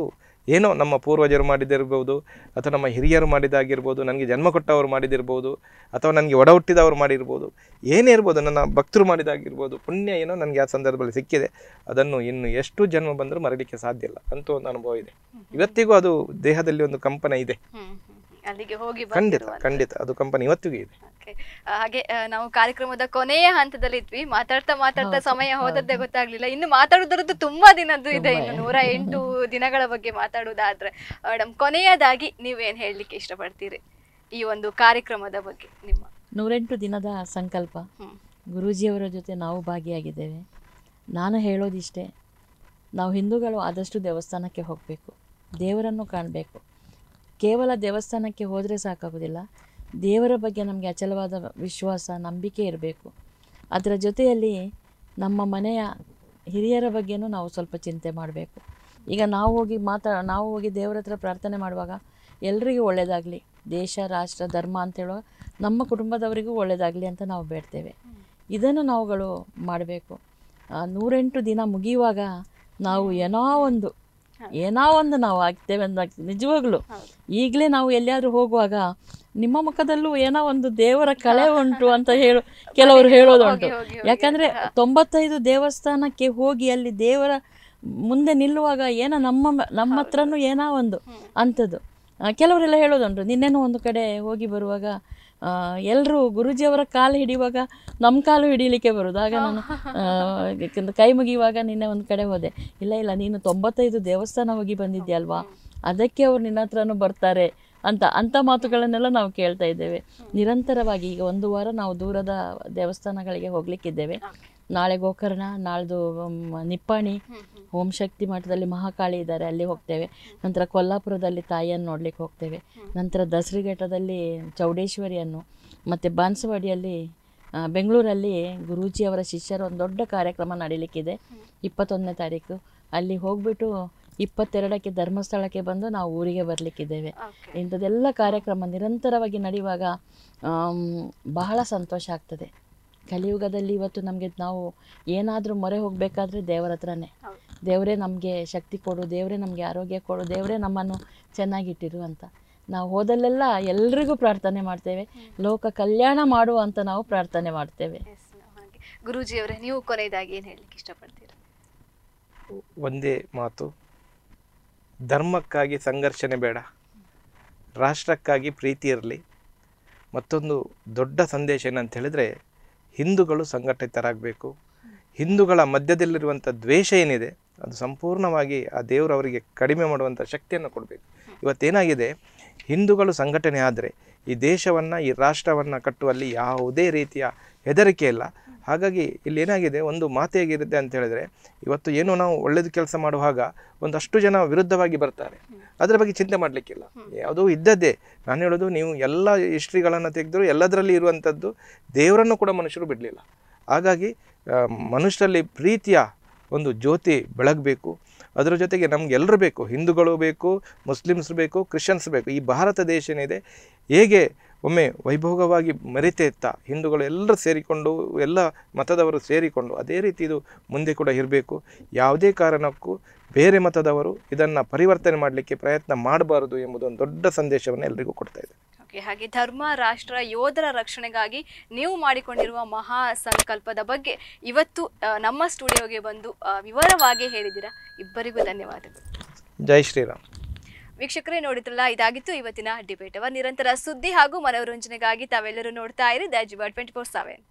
ಏನೋ ನಮ್ಮ ಪೂರ್ವಜರು ಮಾಡಿದಿರ್ಬೋದು ಅಥವಾ ನಮ್ಮ ಹಿರಿಯರು ಮಾಡಿದಾಗಿರ್ಬೋದು ನನಗೆ ಜನ್ಮ ಕೊಟ್ಟವರು ಮಾಡಿದಿರ್ಬೋದು ಅಥವಾ ನನಗೆ ಒಡ ಹುಟ್ಟಿದವರು ಮಾಡಿರ್ಬೋದು ಏನೇ ಇರ್ಬೋದು ನನ್ನ ಭಕ್ತರು ಮಾಡಿದಾಗಿರ್ಬೋದು ಪುಣ್ಯ ಏನೋ ನನಗೆ ಆ ಸಂದರ್ಭದಲ್ಲಿ ಸಿಕ್ಕಿದೆ ಅದನ್ನು ಇನ್ನು ಎಷ್ಟು ಜನ್ಮ ಬಂದರೂ ಮರಳಿಕ್ಕೆ ಸಾಧ್ಯ ಇಲ್ಲ ಅಂತ ಒಂದು ಅನುಭವ ಇದೆ ಇವತ್ತಿಗೂ ಅದು ದೇಹದಲ್ಲಿ ಒಂದು ಕಂಪನ ಇದೆ ಅಲ್ಲಿಗೆ ಹೋಗಿ ಖಂಡಿತ ಖಂಡಿತ ಅದು ಕಂಪನಿ ಇದೆ ಹಾಗೆ ನಾವು ಕಾರ್ಯಕ್ರಮದ ಕೊನೆಯ ಹಂತದಲ್ಲಿ ಇದ್ವಿ ಮಾತಾಡ್ತಾ ಮಾತಾಡ್ತಾ ಸಮಯ ಹೋದದ್ದೇ ಗೊತ್ತಾಗ್ಲಿಲ್ಲ ಇನ್ನು ಮಾತಾಡೋದ್ರದ್ದು ತುಂಬಾ ದಿನದ್ದು ಇದೆ ಇನ್ನು ನೂರ ಎಂಟು ದಿನಗಳ ಬಗ್ಗೆ ಮಾತಾಡೋದಾದ್ರೆ ಮೇಡಮ್ ಕೊನೆಯದಾಗಿ ನೀವೇನ್ ಹೇಳಲಿಕ್ಕೆ ಇಷ್ಟಪಡ್ತೀರಿ ಈ ಒಂದು ಕಾರ್ಯಕ್ರಮದ ಬಗ್ಗೆ ನಿಮ್ಮ ನೂರೆಂಟು ದಿನದ ಸಂಕಲ್ಪ ಗುರೂಜಿಯವರ ಜೊತೆ ನಾವು ಭಾಗಿಯಾಗಿದ್ದೇವೆ ನಾನು ಹೇಳೋದಿಷ್ಟೇ ನಾವು ಹಿಂದೂಗಳು ಆದಷ್ಟು ದೇವಸ್ಥಾನಕ್ಕೆ ಹೋಗಬೇಕು ದೇವರನ್ನು ಕಾಣಬೇಕು ಕೇವಲ ದೇವಸ್ಥಾನಕ್ಕೆ ಹೋದರೆ ಸಾಕಾಗುವುದಿಲ್ಲ ದೇವರ ಬಗ್ಗೆ ನಮಗೆ ಅಚಲವಾದ ವಿಶ್ವಾಸ ನಂಬಿಕೆ ಇರಬೇಕು ಅದರ ಜೊತೆಯಲ್ಲಿ ನಮ್ಮ ಮನೆಯ ಹಿರಿಯರ ಬಗ್ಗೆನೂ ನಾವು ಸ್ವಲ್ಪ ಚಿಂತೆ ಮಾಡಬೇಕು ಈಗ ನಾವು ಹೋಗಿ ಮಾತಾ ನಾವು ಹೋಗಿ ದೇವರ ಹತ್ರ ಪ್ರಾರ್ಥನೆ ಮಾಡುವಾಗ ಎಲ್ಲರಿಗೂ ಒಳ್ಳೆಯದಾಗಲಿ ದೇಶ ರಾಷ್ಟ್ರ ಧರ್ಮ ಅಂತ ನಮ್ಮ ಕುಟುಂಬದವರಿಗೂ ಒಳ್ಳೆಯದಾಗಲಿ ಅಂತ ನಾವು ಬೇಡ್ತೇವೆ ಇದನ್ನು ನಾವುಗಳು ಮಾಡಬೇಕು ನೂರೆಂಟು ದಿನ ಮುಗಿಯುವಾಗ ನಾವು ಏನೋ ಒಂದು ಏನೋ ಒಂದು ನಾವು ಆಗ್ತೇವೆ ಅಂದಾಗ್ತದೆ ನಿಜವಾಗ್ಲು ಈಗಲೇ ನಾವು ಎಲ್ಲಿಯಾದ್ರೂ ಹೋಗುವಾಗ ನಿಮ್ಮ ಮುಖದಲ್ಲೂ ಏನೋ ಒಂದು ದೇವರ ಕಳೆ ಉಂಟು ಅಂತ ಹೇಳು ಕೆಲವರು ಹೇಳೋದುಂಟು ಯಾಕಂದ್ರೆ ತೊಂಬತ್ತೈದು ದೇವಸ್ಥಾನಕ್ಕೆ ಹೋಗಿ ಅಲ್ಲಿ ದೇವರ ಮುಂದೆ ನಿಲ್ಲುವಾಗ ಏನೋ ನಮ್ಮ ನಮ್ಮ ಹತ್ರನೂ ಏನೋ ಒಂದು ಅಂಥದ್ದು ಕೆಲವರೆಲ್ಲ ಹೇಳೋದುಂಟು ನಿನ್ನೆನೂ ಒಂದು ಕಡೆ ಹೋಗಿ ಬರುವಾಗ ಎಲ್ಲರೂ ಗುರುಜಿಯವರ ಕಾಲು ಹಿಡಿಯುವಾಗ ನಮ್ಮ ಕಾಲು ಹಿಡಿಯಲಿಕ್ಕೆ ಬರೋದು ಆಗ ನಾನು ಕೈ ಮುಗಿಯುವಾಗ ನಿನ್ನೆ ಒಂದು ಕಡೆ ಹೋದೆ ಇಲ್ಲ ಇಲ್ಲ ನೀನು ತೊಂಬತ್ತೈದು ದೇವಸ್ಥಾನ ಹೋಗಿ ಅಲ್ವಾ ಅದಕ್ಕೆ ಅವ್ರು ನಿನ್ನ ಹತ್ರನೂ ಬರ್ತಾರೆ ಅಂತ ಅಂಥ ಮಾತುಗಳನ್ನೆಲ್ಲ ನಾವು ಕೇಳ್ತಾ ಇದ್ದೇವೆ ನಿರಂತರವಾಗಿ ಈಗ ಒಂದು ವಾರ ನಾವು ದೂರದ ದೇವಸ್ಥಾನಗಳಿಗೆ ಹೋಗ್ಲಿಕ್ಕಿದ್ದೇವೆ ನಾಳೆ ಗೋಕರ್ಣ ನಾಳ್ದು ನಿಪ್ಪಾಣಿ ಓಂ ಶಕ್ತಿ ಮಠದಲ್ಲಿ ಮಹಾಕಾಳಿ ಇದ್ದಾರೆ ಅಲ್ಲಿ ಹೋಗ್ತೇವೆ ನಂತರ ಕೊಲ್ಲಾಪುರದಲ್ಲಿ ತಾಯಿಯನ್ನು ನೋಡ್ಲಿಕ್ಕೆ ಹೋಗ್ತೇವೆ ನಂತರ ದಸರಿಘಟ್ಟದಲ್ಲಿ ಚೌಡೇಶ್ವರಿಯನ್ನು ಮತ್ತು ಬಾನ್ಸವಾಡಿಯಲ್ಲಿ ಬೆಂಗಳೂರಲ್ಲಿ ಗುರೂಜಿಯವರ ಶಿಷ್ಯರ ಒಂದು ದೊಡ್ಡ ಕಾರ್ಯಕ್ರಮ ನಡೀಲಿಕ್ಕಿದೆ ಇಪ್ಪತ್ತೊಂದನೇ ತಾರೀಕು ಅಲ್ಲಿ ಹೋಗ್ಬಿಟ್ಟು ಇಪ್ಪತ್ತೆರಡಕ್ಕೆ ಧರ್ಮಸ್ಥಳಕ್ಕೆ ಬಂದು ನಾವು ಊರಿಗೆ ಬರಲಿಕ್ಕಿದ್ದೇವೆ ಇಂಥದ್ದೆಲ್ಲ ಕಾರ್ಯಕ್ರಮ ನಿರಂತರವಾಗಿ ನಡೆಯುವಾಗ ಬಹಳ ಸಂತೋಷ ಆಗ್ತದೆ ಕಲಿಯುಗದಲ್ಲಿ ಇವತ್ತು ನಮಗೆ ನಾವು ಏನಾದರೂ ಮೊರೆ ಹೋಗಬೇಕಾದ್ರೆ ದೇವರ ಹತ್ರನೇ ದೇವರೇ ನಮಗೆ ಶಕ್ತಿ ಕೊಡು ದೇವರೇ ನಮಗೆ ಆರೋಗ್ಯ ಕೊಡು ದೇವರೇ ನಮ್ಮನ್ನು ಚೆನ್ನಾಗಿಟ್ಟಿರು ಅಂತ ನಾವು ಹೋದಲ್ಲೆಲ್ಲ ಎಲ್ರಿಗೂ ಪ್ರಾರ್ಥನೆ ಮಾಡ್ತೇವೆ ಲೋಕ ಕಲ್ಯಾಣ ಮಾಡು ಅಂತ ನಾವು ಪ್ರಾರ್ಥನೆ ಮಾಡ್ತೇವೆ ಗುರೂಜಿಯವರೇ ನೀವು ಕೊನೆಯದಾಗಿ ಏನು ಹೇಳಲಿಕ್ಕೆ ಇಷ್ಟಪಡ್ತೀರಾ ಒಂದೇ ಮಾತು ಧರ್ಮಕ್ಕಾಗಿ ಸಂಘರ್ಷನೆ ಬೇಡ ರಾಷ್ಟ್ರಕ್ಕಾಗಿ ಪ್ರೀತಿ ಇರಲಿ ಮತ್ತೊಂದು ದೊಡ್ಡ ಸಂದೇಶ ಏನಂತ ಹೇಳಿದರೆ ಹಿಂದೂಗಳು ಸಂಘಟಿತರಾಗಬೇಕು ಹಿಂದೂಗಳ ಮಧ್ಯದಲ್ಲಿರುವಂಥ ದ್ವೇಷ ಏನಿದೆ ಅದು ಸಂಪೂರ್ಣವಾಗಿ ಆ ದೇವರು ಅವರಿಗೆ ಕಡಿಮೆ ಮಾಡುವಂಥ ಶಕ್ತಿಯನ್ನು ಕೊಡಬೇಕು ಇವತ್ತೇನಾಗಿದೆ ಹಿಂದೂಗಳು ಸಂಘಟನೆ ಆದರೆ ಈ ದೇಶವನ್ನು ಈ ರಾಷ್ಟ್ರವನ್ನು ಕಟ್ಟುವಲ್ಲಿ ಯಾವುದೇ ರೀತಿಯ ಹೆದರಿಕೆ ಇಲ್ಲ ಹಾಗಾಗಿ ಇಲ್ಲಿ ಏನಾಗಿದೆ ಒಂದು ಮಾತೆ ಹೇಗಿರುತ್ತೆ ಅಂತ ಹೇಳಿದ್ರೆ ಇವತ್ತು ಏನು ನಾವು ಒಳ್ಳೆಯದು ಕೆಲಸ ಮಾಡುವಾಗ ಒಂದಷ್ಟು ಜನ ವಿರುದ್ಧವಾಗಿ ಬರ್ತಾರೆ ಅದರ ಬಗ್ಗೆ ಚಿಂತೆ ಮಾಡಲಿಕ್ಕಿಲ್ಲ ಯಾವುದೋ ಇದ್ದದ್ದೇ ನಾನು ಹೇಳೋದು ನೀವು ಎಲ್ಲ ಹಿಸ್ಟ್ರಿಗಳನ್ನು ತೆಗೆದರೂ ಎಲ್ಲದರಲ್ಲಿ ಇರುವಂಥದ್ದು ದೇವರನ್ನು ಕೂಡ ಮನುಷ್ಯರು ಬಿಡಲಿಲ್ಲ ಹಾಗಾಗಿ ಮನುಷ್ಯರಲ್ಲಿ ಪ್ರೀತಿಯ ಒಂದು ಜ್ಯೋತಿ ಬೆಳಗಬೇಕು ಅದರ ಜೊತೆಗೆ ನಮಗೆಲ್ಲರೂ ಬೇಕು ಹಿಂದೂಗಳು ಬೇಕು ಮುಸ್ಲಿಮ್ಸ್ ಬೇಕು ಕ್ರಿಶ್ಚಿಯನ್ಸ್ ಬೇಕು ಈ ಭಾರತ ದೇಶ ಏನಿದೆ ಹೇಗೆ ಒಮ್ಮೆ ವೈಭೋಗವಾಗಿ ಇತ್ತ ಹಿಂದೂಗಳು ಎಲ್ಲರೂ ಸೇರಿಕೊಂಡು ಎಲ್ಲ ಮತದವರು ಸೇರಿಕೊಂಡು ಅದೇ ರೀತಿ ಇದು ಮುಂದೆ ಕೂಡ ಇರಬೇಕು ಯಾವುದೇ ಕಾರಣಕ್ಕೂ ಬೇರೆ ಮತದವರು ಇದನ್ನು ಪರಿವರ್ತನೆ ಮಾಡಲಿಕ್ಕೆ ಪ್ರಯತ್ನ ಮಾಡಬಾರದು ಎಂಬುದೊಂದು ದೊಡ್ಡ ಸಂದೇಶವನ್ನು ಎಲ್ಲರಿಗೂ ಕೊಡ್ತಾ ಇದೆ ಹಾಗೆ ಧರ್ಮ ರಾಷ್ಟ್ರ ಯೋಧರ ರಕ್ಷಣೆಗಾಗಿ ನೀವು ಮಾಡಿಕೊಂಡಿರುವ ಮಹಾ ಸಂಕಲ್ಪದ ಬಗ್ಗೆ ಇವತ್ತು ನಮ್ಮ ಸ್ಟುಡಿಯೋಗೆ ಬಂದು ವಿವರವಾಗಿ ಹೇಳಿದ್ದೀರಾ ಇಬ್ಬರಿಗೂ ಧನ್ಯವಾದಗಳು ಜೈ ಶ್ರೀರಾಮ್ ವೀಕ್ಷಕರೇ ನೋಡಿದ್ರಲ್ಲ ಇದಾಗಿತ್ತು ಇವತ್ತಿನ ಡಿಬೇಟ್ ನಿರಂತರ ಸುದ್ದಿ ಹಾಗೂ ಮನೋರಂಜನೆಗಾಗಿ ತಾವೆಲ್ಲರೂ ನೋಡ್ತಾ ಇರಿ ದ ಟ್ವೆಂಟಿ ಫೋರ್ ಸೆವೆನ್